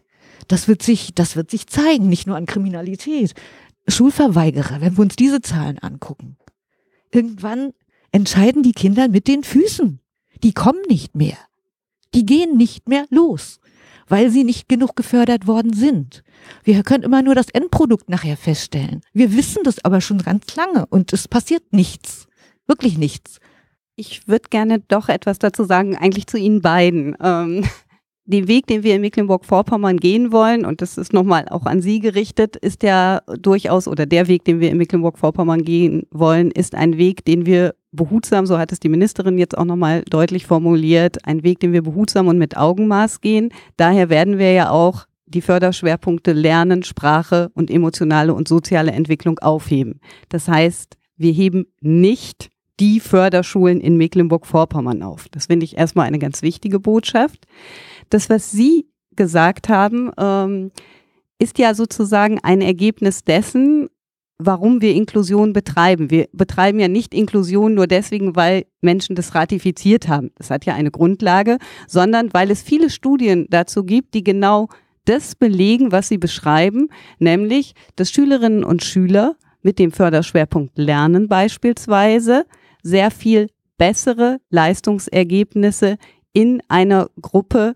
Das wird sich, das wird sich zeigen, nicht nur an Kriminalität. Schulverweigerer, wenn wir uns diese Zahlen angucken. Irgendwann entscheiden die Kinder mit den Füßen. Die kommen nicht mehr. Die gehen nicht mehr los weil sie nicht genug gefördert worden sind. Wir können immer nur das Endprodukt nachher feststellen. Wir wissen das aber schon ganz lange und es passiert nichts. Wirklich nichts. Ich würde gerne doch etwas dazu sagen, eigentlich zu Ihnen beiden. Ähm, den Weg, den wir in Mecklenburg-Vorpommern gehen wollen, und das ist nochmal auch an Sie gerichtet, ist ja durchaus, oder der Weg, den wir in Mecklenburg-Vorpommern gehen wollen, ist ein Weg, den wir behutsam, so hat es die Ministerin jetzt auch nochmal deutlich formuliert, ein Weg, den wir behutsam und mit Augenmaß gehen. Daher werden wir ja auch die Förderschwerpunkte Lernen, Sprache und emotionale und soziale Entwicklung aufheben. Das heißt, wir heben nicht die Förderschulen in Mecklenburg-Vorpommern auf. Das finde ich erstmal eine ganz wichtige Botschaft das, was Sie gesagt haben, ähm, ist ja sozusagen ein Ergebnis dessen, warum wir Inklusion betreiben. Wir betreiben ja nicht Inklusion nur deswegen, weil Menschen das ratifiziert haben. Das hat ja eine Grundlage, sondern weil es viele Studien dazu gibt, die genau das belegen, was sie beschreiben, nämlich, dass Schülerinnen und Schüler mit dem Förderschwerpunkt Lernen beispielsweise sehr viel bessere Leistungsergebnisse in einer Gruppe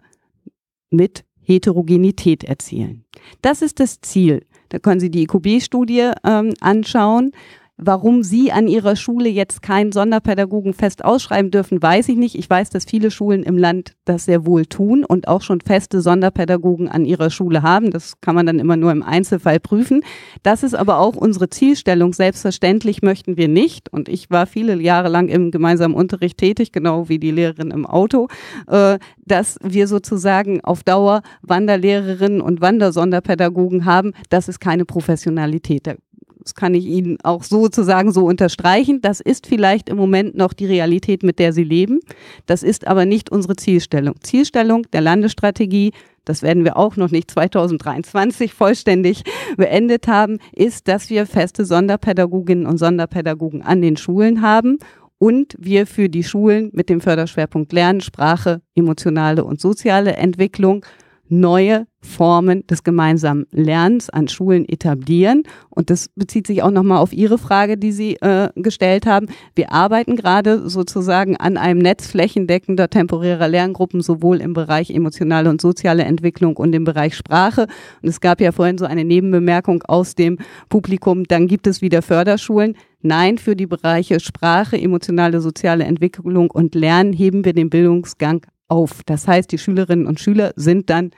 mit Heterogenität erzielen. Das ist das Ziel. Da können Sie die EQB-Studie ähm, anschauen. Warum Sie an Ihrer Schule jetzt keinen Sonderpädagogen fest ausschreiben dürfen, weiß ich nicht. Ich weiß, dass viele Schulen im Land das sehr wohl tun und auch schon feste Sonderpädagogen an ihrer Schule haben. Das kann man dann immer nur im Einzelfall prüfen. Das ist aber auch unsere Zielstellung. Selbstverständlich möchten wir nicht. Und ich war viele Jahre lang im gemeinsamen Unterricht tätig, genau wie die Lehrerin im Auto, äh, dass wir sozusagen auf Dauer Wanderlehrerinnen und Wandersonderpädagogen haben. Das ist keine Professionalität der das kann ich Ihnen auch sozusagen so unterstreichen. Das ist vielleicht im Moment noch die Realität, mit der Sie leben. Das ist aber nicht unsere Zielstellung. Zielstellung der Landesstrategie, das werden wir auch noch nicht 2023 vollständig <laughs> beendet haben, ist, dass wir feste Sonderpädagoginnen und Sonderpädagogen an den Schulen haben und wir für die Schulen mit dem Förderschwerpunkt Lernen, Sprache, emotionale und soziale Entwicklung neue Formen des gemeinsamen Lernens an Schulen etablieren. Und das bezieht sich auch nochmal auf Ihre Frage, die Sie äh, gestellt haben. Wir arbeiten gerade sozusagen an einem Netz flächendeckender temporärer Lerngruppen, sowohl im Bereich emotionale und soziale Entwicklung und im Bereich Sprache. Und es gab ja vorhin so eine Nebenbemerkung aus dem Publikum, dann gibt es wieder Förderschulen. Nein, für die Bereiche Sprache, emotionale, soziale Entwicklung und Lernen heben wir den Bildungsgang auf. Das heißt, die Schülerinnen und Schüler sind dann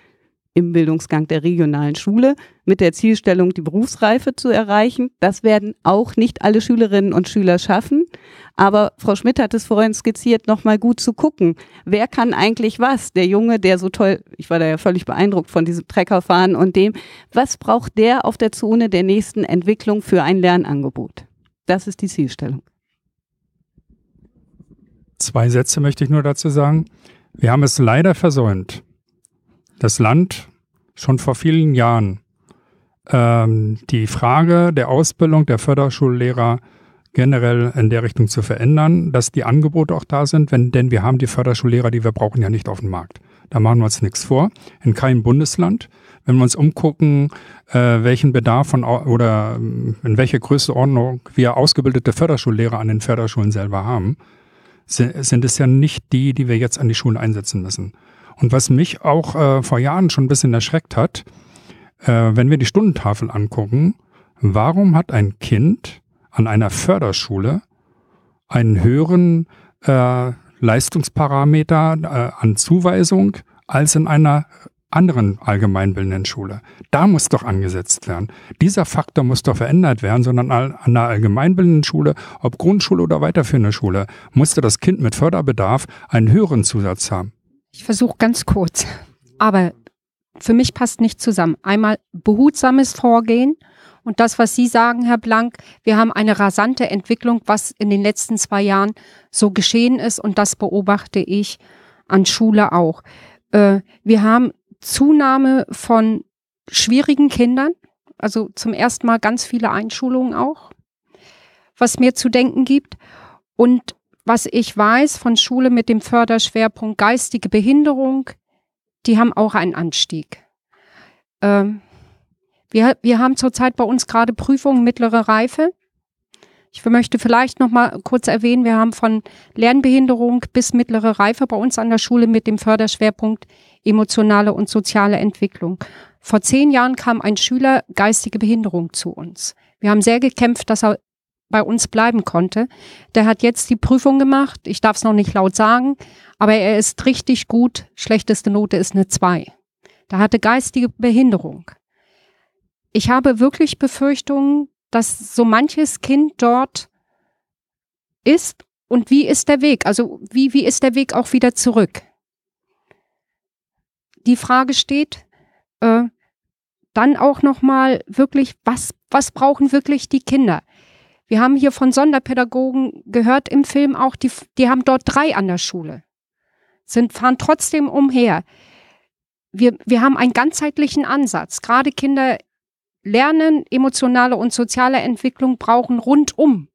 im Bildungsgang der regionalen Schule mit der Zielstellung, die Berufsreife zu erreichen. Das werden auch nicht alle Schülerinnen und Schüler schaffen. Aber Frau Schmidt hat es vorhin skizziert, nochmal gut zu gucken. Wer kann eigentlich was? Der Junge, der so toll, ich war da ja völlig beeindruckt von diesem Treckerfahren und dem. Was braucht der auf der Zone der nächsten Entwicklung für ein Lernangebot? Das ist die Zielstellung. Zwei Sätze möchte ich nur dazu sagen. Wir haben es leider versäumt, das Land schon vor vielen Jahren ähm, die Frage der Ausbildung der Förderschullehrer generell in der Richtung zu verändern, dass die Angebote auch da sind, wenn, denn wir haben die Förderschullehrer, die wir brauchen, ja nicht auf dem Markt. Da machen wir uns nichts vor. In keinem Bundesland. Wenn wir uns umgucken, äh, welchen Bedarf von oder ähm, in welcher Größenordnung wir ausgebildete Förderschullehrer an den Förderschulen selber haben, sind es ja nicht die, die wir jetzt an die Schulen einsetzen müssen. Und was mich auch äh, vor Jahren schon ein bisschen erschreckt hat, äh, wenn wir die Stundentafel angucken, warum hat ein Kind an einer Förderschule einen höheren äh, Leistungsparameter äh, an Zuweisung als in einer anderen allgemeinbildenden Schule. Da muss doch angesetzt werden. Dieser Faktor muss doch verändert werden, sondern an der allgemeinbildenden Schule, ob Grundschule oder weiterführende Schule, musste das Kind mit Förderbedarf einen höheren Zusatz haben. Ich versuche ganz kurz, aber für mich passt nicht zusammen. Einmal behutsames Vorgehen und das, was Sie sagen, Herr Blank, wir haben eine rasante Entwicklung, was in den letzten zwei Jahren so geschehen ist und das beobachte ich an Schule auch äh, wir haben Zunahme von schwierigen Kindern, also zum ersten Mal ganz viele Einschulungen auch, was mir zu denken gibt. Und was ich weiß von Schule mit dem Förderschwerpunkt geistige Behinderung, die haben auch einen Anstieg. Ähm, wir, wir haben zurzeit bei uns gerade Prüfungen mittlere Reife. Ich möchte vielleicht noch mal kurz erwähnen, wir haben von Lernbehinderung bis mittlere Reife bei uns an der Schule mit dem Förderschwerpunkt emotionale und soziale Entwicklung. Vor zehn Jahren kam ein Schüler geistige Behinderung zu uns. Wir haben sehr gekämpft, dass er bei uns bleiben konnte. Der hat jetzt die Prüfung gemacht. Ich darf es noch nicht laut sagen, aber er ist richtig gut. Schlechteste Note ist eine zwei. Da hatte geistige Behinderung. Ich habe wirklich Befürchtungen, dass so manches Kind dort ist und wie ist der Weg? Also wie, wie ist der Weg auch wieder zurück? Die Frage steht äh, dann auch nochmal wirklich, was, was brauchen wirklich die Kinder? Wir haben hier von Sonderpädagogen gehört im Film auch, die, die haben dort drei an der Schule, sind, fahren trotzdem umher. Wir, wir haben einen ganzheitlichen Ansatz, gerade Kinder Lernen, emotionale und soziale Entwicklung brauchen rundum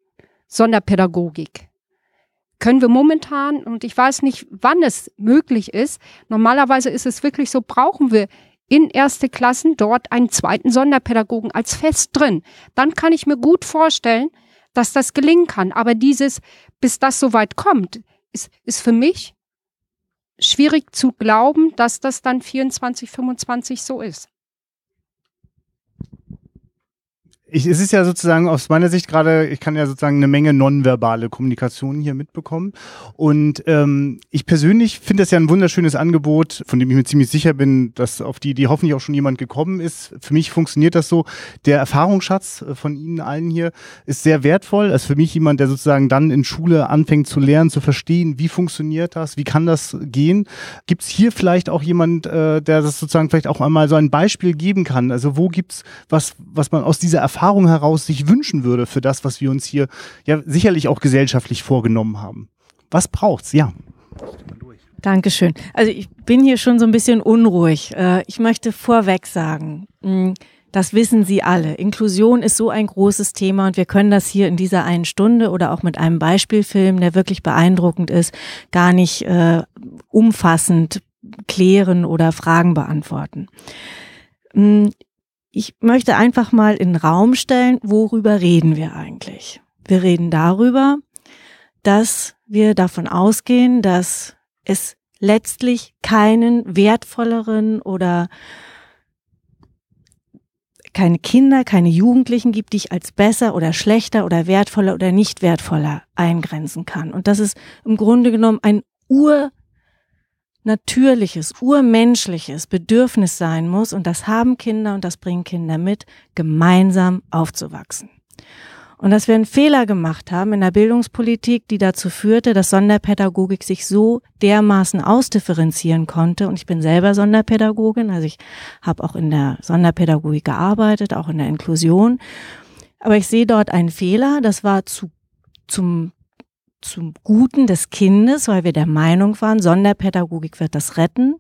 Sonderpädagogik. Können wir momentan, und ich weiß nicht, wann es möglich ist, normalerweise ist es wirklich so, brauchen wir in erste Klassen dort einen zweiten Sonderpädagogen als fest drin. Dann kann ich mir gut vorstellen, dass das gelingen kann. Aber dieses, bis das so weit kommt, ist, ist für mich schwierig zu glauben, dass das dann 24, 25 so ist. ich, es ist ja sozusagen aus meiner Sicht gerade, ich kann ja sozusagen eine Menge nonverbale Kommunikation hier mitbekommen. Und ähm, ich persönlich finde das ja ein wunderschönes Angebot, von dem ich mir ziemlich sicher bin, dass auf die, die hoffentlich auch schon jemand gekommen ist. Für mich funktioniert das so. Der Erfahrungsschatz äh, von Ihnen allen hier ist sehr wertvoll. Also für mich jemand, der sozusagen dann in Schule anfängt zu lernen, zu verstehen, wie funktioniert das, wie kann das gehen. Gibt es hier vielleicht auch jemand, äh, der das sozusagen vielleicht auch einmal so ein Beispiel geben kann? Also wo gibt's was, was man aus dieser Erfahrung Erfahrung heraus sich wünschen würde für das, was wir uns hier ja sicherlich auch gesellschaftlich vorgenommen haben? Was braucht's? Ja. Dankeschön. Also ich bin hier schon so ein bisschen unruhig. Äh, ich möchte vorweg sagen, hm, das wissen Sie alle. Inklusion ist so ein großes Thema und wir können das hier in dieser einen Stunde oder auch mit einem Beispielfilm, der wirklich beeindruckend ist, gar nicht äh, umfassend klären oder Fragen beantworten. Hm, ich möchte einfach mal in den Raum stellen, worüber reden wir eigentlich? Wir reden darüber, dass wir davon ausgehen, dass es letztlich keinen wertvolleren oder keine Kinder, keine Jugendlichen gibt, die ich als besser oder schlechter oder wertvoller oder nicht wertvoller eingrenzen kann. Und das ist im Grunde genommen ein Ur natürliches, urmenschliches Bedürfnis sein muss, und das haben Kinder und das bringen Kinder mit, gemeinsam aufzuwachsen. Und dass wir einen Fehler gemacht haben in der Bildungspolitik, die dazu führte, dass Sonderpädagogik sich so dermaßen ausdifferenzieren konnte. Und ich bin selber Sonderpädagogin, also ich habe auch in der Sonderpädagogik gearbeitet, auch in der Inklusion. Aber ich sehe dort einen Fehler, das war zu, zum zum Guten des Kindes, weil wir der Meinung waren, Sonderpädagogik wird das retten,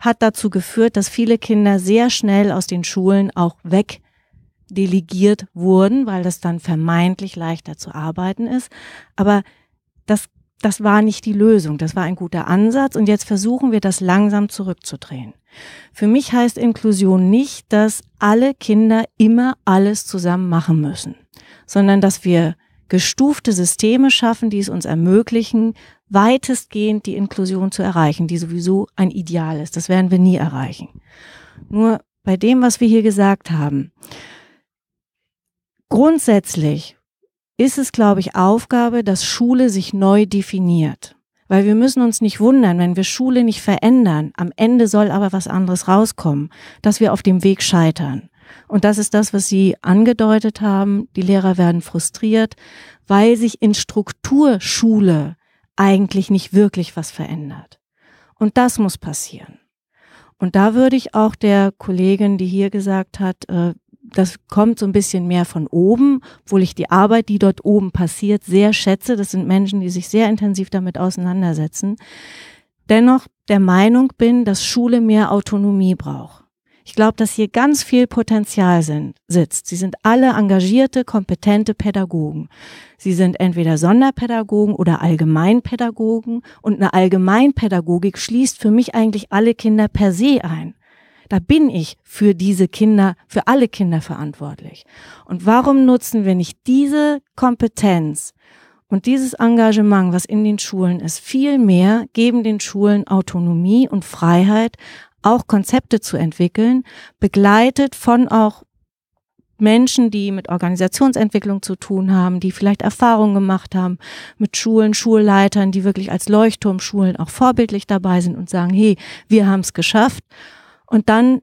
hat dazu geführt, dass viele Kinder sehr schnell aus den Schulen auch wegdelegiert wurden, weil das dann vermeintlich leichter zu arbeiten ist. Aber das, das war nicht die Lösung. Das war ein guter Ansatz und jetzt versuchen wir das langsam zurückzudrehen. Für mich heißt Inklusion nicht, dass alle Kinder immer alles zusammen machen müssen, sondern dass wir gestufte Systeme schaffen, die es uns ermöglichen, weitestgehend die Inklusion zu erreichen, die sowieso ein Ideal ist. Das werden wir nie erreichen. Nur bei dem, was wir hier gesagt haben, grundsätzlich ist es, glaube ich, Aufgabe, dass Schule sich neu definiert. Weil wir müssen uns nicht wundern, wenn wir Schule nicht verändern, am Ende soll aber was anderes rauskommen, dass wir auf dem Weg scheitern. Und das ist das, was Sie angedeutet haben. Die Lehrer werden frustriert, weil sich in Strukturschule eigentlich nicht wirklich was verändert. Und das muss passieren. Und da würde ich auch der Kollegin, die hier gesagt hat, äh, das kommt so ein bisschen mehr von oben, obwohl ich die Arbeit, die dort oben passiert, sehr schätze. Das sind Menschen, die sich sehr intensiv damit auseinandersetzen. Dennoch der Meinung bin, dass Schule mehr Autonomie braucht. Ich glaube, dass hier ganz viel Potenzial sind, sitzt. Sie sind alle engagierte, kompetente Pädagogen. Sie sind entweder Sonderpädagogen oder Allgemeinpädagogen. Und eine Allgemeinpädagogik schließt für mich eigentlich alle Kinder per se ein. Da bin ich für diese Kinder, für alle Kinder verantwortlich. Und warum nutzen wir nicht diese Kompetenz und dieses Engagement, was in den Schulen ist, viel mehr, geben den Schulen Autonomie und Freiheit, auch Konzepte zu entwickeln, begleitet von auch Menschen, die mit Organisationsentwicklung zu tun haben, die vielleicht Erfahrungen gemacht haben mit Schulen, Schulleitern, die wirklich als Leuchtturmschulen auch vorbildlich dabei sind und sagen, hey, wir haben es geschafft. Und dann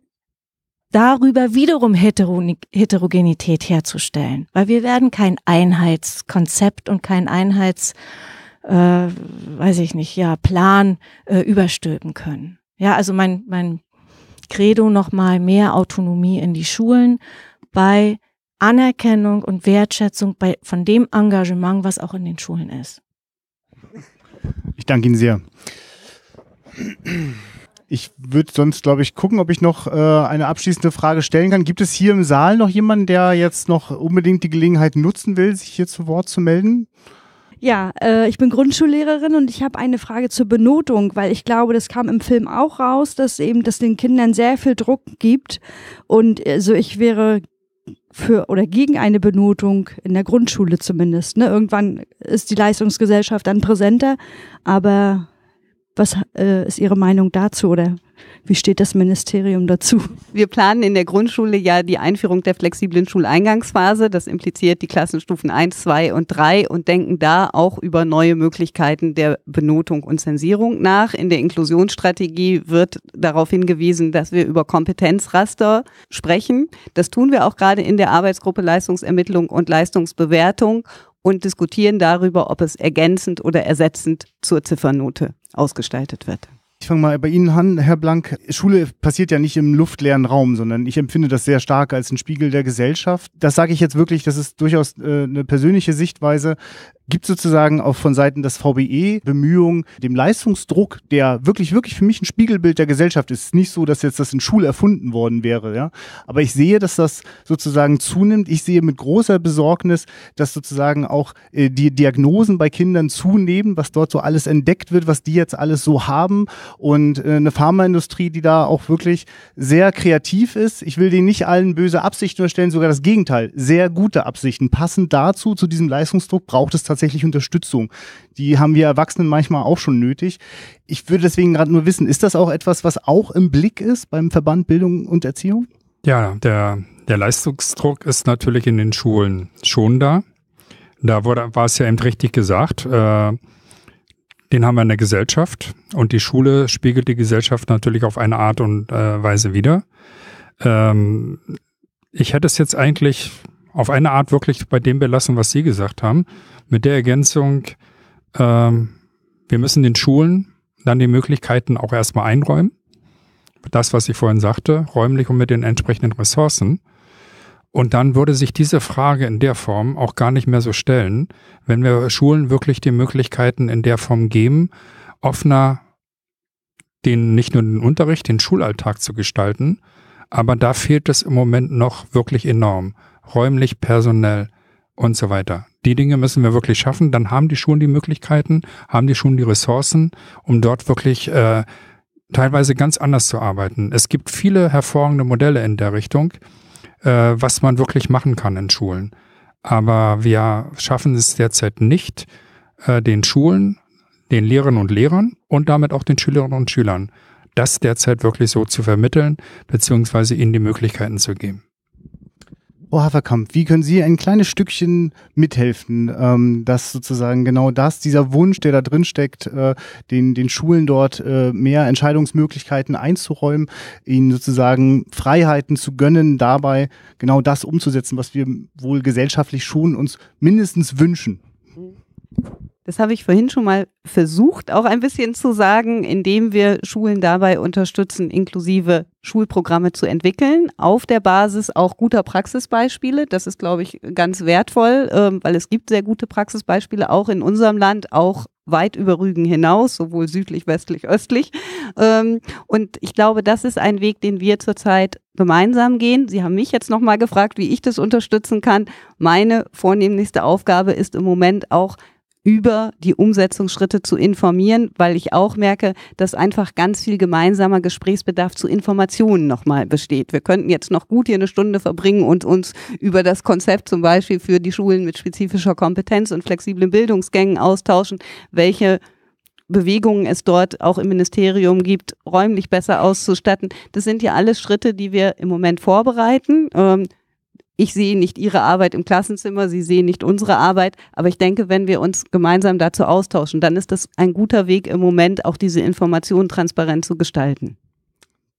darüber wiederum Heterogenität herzustellen, weil wir werden kein Einheitskonzept und kein Einheits, äh, weiß ich nicht, ja, Plan äh, überstülpen können. Ja, also mein, mein Credo nochmal mehr Autonomie in die Schulen bei Anerkennung und Wertschätzung bei, von dem Engagement, was auch in den Schulen ist. Ich danke Ihnen sehr. Ich würde sonst, glaube ich, gucken, ob ich noch äh, eine abschließende Frage stellen kann. Gibt es hier im Saal noch jemanden, der jetzt noch unbedingt die Gelegenheit nutzen will, sich hier zu Wort zu melden? Ja, äh, ich bin Grundschullehrerin und ich habe eine Frage zur Benotung, weil ich glaube, das kam im Film auch raus, dass eben das den Kindern sehr viel Druck gibt. Und also ich wäre für oder gegen eine Benotung in der Grundschule zumindest. Ne? Irgendwann ist die Leistungsgesellschaft dann präsenter, aber was äh, ist Ihre Meinung dazu oder wie steht das Ministerium dazu? Wir planen in der Grundschule ja die Einführung der flexiblen Schuleingangsphase. Das impliziert die Klassenstufen 1, 2 und 3 und denken da auch über neue Möglichkeiten der Benotung und Zensierung nach. In der Inklusionsstrategie wird darauf hingewiesen, dass wir über Kompetenzraster sprechen. Das tun wir auch gerade in der Arbeitsgruppe Leistungsermittlung und Leistungsbewertung und diskutieren darüber, ob es ergänzend oder ersetzend zur Ziffernote ausgestaltet wird. Ich fange mal bei Ihnen an, Herr Blank. Schule passiert ja nicht im luftleeren Raum, sondern ich empfinde das sehr stark als ein Spiegel der Gesellschaft. Das sage ich jetzt wirklich, das ist durchaus äh, eine persönliche Sichtweise. Gibt sozusagen auch von Seiten des VBE Bemühungen, dem Leistungsdruck, der wirklich, wirklich für mich ein Spiegelbild der Gesellschaft ist. Es ist nicht so, dass jetzt das in Schule erfunden worden wäre, ja. Aber ich sehe, dass das sozusagen zunimmt. Ich sehe mit großer Besorgnis, dass sozusagen auch äh, die Diagnosen bei Kindern zunehmen, was dort so alles entdeckt wird, was die jetzt alles so haben. Und äh, eine Pharmaindustrie, die da auch wirklich sehr kreativ ist. Ich will denen nicht allen böse Absichten unterstellen, sogar das Gegenteil. Sehr gute Absichten. Passend dazu, zu diesem Leistungsdruck, braucht es tatsächlich tatsächlich Unterstützung. Die haben wir Erwachsenen manchmal auch schon nötig. Ich würde deswegen gerade nur wissen, ist das auch etwas, was auch im Blick ist beim Verband Bildung und Erziehung? Ja, der, der Leistungsdruck ist natürlich in den Schulen schon da. Da wurde, war es ja eben richtig gesagt. Äh, den haben wir in der Gesellschaft und die Schule spiegelt die Gesellschaft natürlich auf eine Art und äh, Weise wider. Ähm, ich hätte es jetzt eigentlich auf eine Art wirklich bei dem belassen, was Sie gesagt haben. Mit der Ergänzung, ähm, wir müssen den Schulen dann die Möglichkeiten auch erstmal einräumen. Das, was ich vorhin sagte, räumlich und mit den entsprechenden Ressourcen. Und dann würde sich diese Frage in der Form auch gar nicht mehr so stellen, wenn wir Schulen wirklich die Möglichkeiten in der Form geben, offener den, nicht nur den Unterricht, den Schulalltag zu gestalten. Aber da fehlt es im Moment noch wirklich enorm räumlich, personell und so weiter. Die Dinge müssen wir wirklich schaffen. Dann haben die Schulen die Möglichkeiten, haben die Schulen die Ressourcen, um dort wirklich äh, teilweise ganz anders zu arbeiten. Es gibt viele hervorragende Modelle in der Richtung, äh, was man wirklich machen kann in Schulen. Aber wir schaffen es derzeit nicht, äh, den Schulen, den Lehrerinnen und Lehrern und damit auch den Schülerinnen und Schülern das derzeit wirklich so zu vermitteln, beziehungsweise ihnen die Möglichkeiten zu geben. Frau oh, Haferkamp, wie können Sie ein kleines Stückchen mithelfen, ähm, dass sozusagen genau das, dieser Wunsch, der da drin steckt, äh, den, den Schulen dort äh, mehr Entscheidungsmöglichkeiten einzuräumen, ihnen sozusagen Freiheiten zu gönnen, dabei genau das umzusetzen, was wir wohl gesellschaftlich schon uns mindestens wünschen? Mhm. Das habe ich vorhin schon mal versucht, auch ein bisschen zu sagen, indem wir Schulen dabei unterstützen, inklusive Schulprogramme zu entwickeln, auf der Basis auch guter Praxisbeispiele. Das ist, glaube ich, ganz wertvoll, ähm, weil es gibt sehr gute Praxisbeispiele auch in unserem Land, auch weit über Rügen hinaus, sowohl südlich, westlich, östlich. Ähm, und ich glaube, das ist ein Weg, den wir zurzeit gemeinsam gehen. Sie haben mich jetzt nochmal gefragt, wie ich das unterstützen kann. Meine vornehmlichste Aufgabe ist im Moment auch über die Umsetzungsschritte zu informieren, weil ich auch merke, dass einfach ganz viel gemeinsamer Gesprächsbedarf zu Informationen nochmal besteht. Wir könnten jetzt noch gut hier eine Stunde verbringen und uns über das Konzept zum Beispiel für die Schulen mit spezifischer Kompetenz und flexiblen Bildungsgängen austauschen, welche Bewegungen es dort auch im Ministerium gibt, räumlich besser auszustatten. Das sind ja alles Schritte, die wir im Moment vorbereiten. Ähm, ich sehe nicht Ihre Arbeit im Klassenzimmer, Sie sehen nicht unsere Arbeit, aber ich denke, wenn wir uns gemeinsam dazu austauschen, dann ist das ein guter Weg im Moment, auch diese Informationen transparent zu gestalten.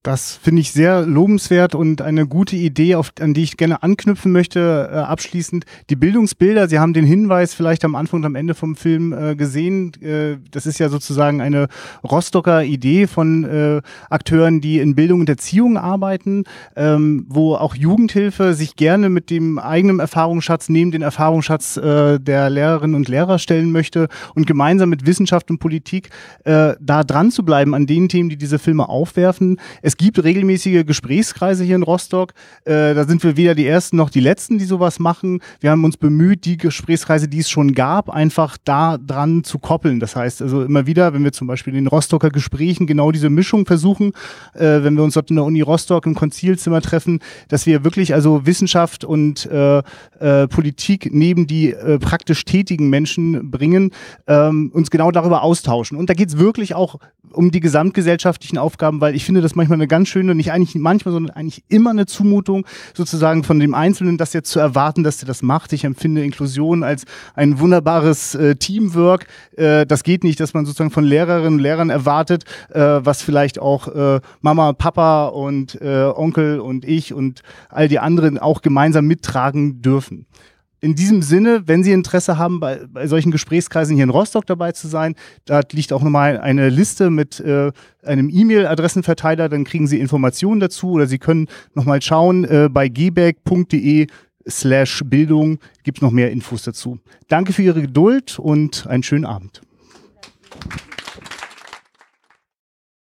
Das finde ich sehr lobenswert und eine gute Idee, auf, an die ich gerne anknüpfen möchte. Äh, abschließend die Bildungsbilder. Sie haben den Hinweis vielleicht am Anfang und am Ende vom Film äh, gesehen. Äh, das ist ja sozusagen eine Rostocker Idee von äh, Akteuren, die in Bildung und Erziehung arbeiten, ähm, wo auch Jugendhilfe sich gerne mit dem eigenen Erfahrungsschatz neben den Erfahrungsschatz äh, der Lehrerinnen und Lehrer stellen möchte und gemeinsam mit Wissenschaft und Politik äh, da dran zu bleiben an den Themen, die diese Filme aufwerfen. Es es gibt regelmäßige Gesprächskreise hier in Rostock. Äh, da sind wir weder die Ersten noch die Letzten, die sowas machen. Wir haben uns bemüht, die Gesprächskreise, die es schon gab, einfach da dran zu koppeln. Das heißt also immer wieder, wenn wir zum Beispiel in den Rostocker Gesprächen genau diese Mischung versuchen, äh, wenn wir uns dort in der Uni Rostock im Konzilzimmer treffen, dass wir wirklich also Wissenschaft und äh, äh, Politik neben die äh, praktisch tätigen Menschen bringen, ähm, uns genau darüber austauschen. Und da geht es wirklich auch um die gesamtgesellschaftlichen Aufgaben, weil ich finde das manchmal eine eine ganz schöne, nicht eigentlich manchmal, sondern eigentlich immer eine Zumutung, sozusagen von dem Einzelnen das jetzt zu erwarten, dass der das macht. Ich empfinde Inklusion als ein wunderbares äh, Teamwork. Äh, das geht nicht, dass man sozusagen von Lehrerinnen und Lehrern erwartet, äh, was vielleicht auch äh, Mama, Papa und äh, Onkel und ich und all die anderen auch gemeinsam mittragen dürfen in diesem Sinne, wenn Sie Interesse haben, bei, bei solchen Gesprächskreisen hier in Rostock dabei zu sein, da liegt auch nochmal eine Liste mit äh, einem E-Mail-Adressenverteiler, dann kriegen Sie Informationen dazu oder Sie können nochmal schauen äh, bei gbag.de slash Bildung gibt es noch mehr Infos dazu. Danke für Ihre Geduld und einen schönen Abend.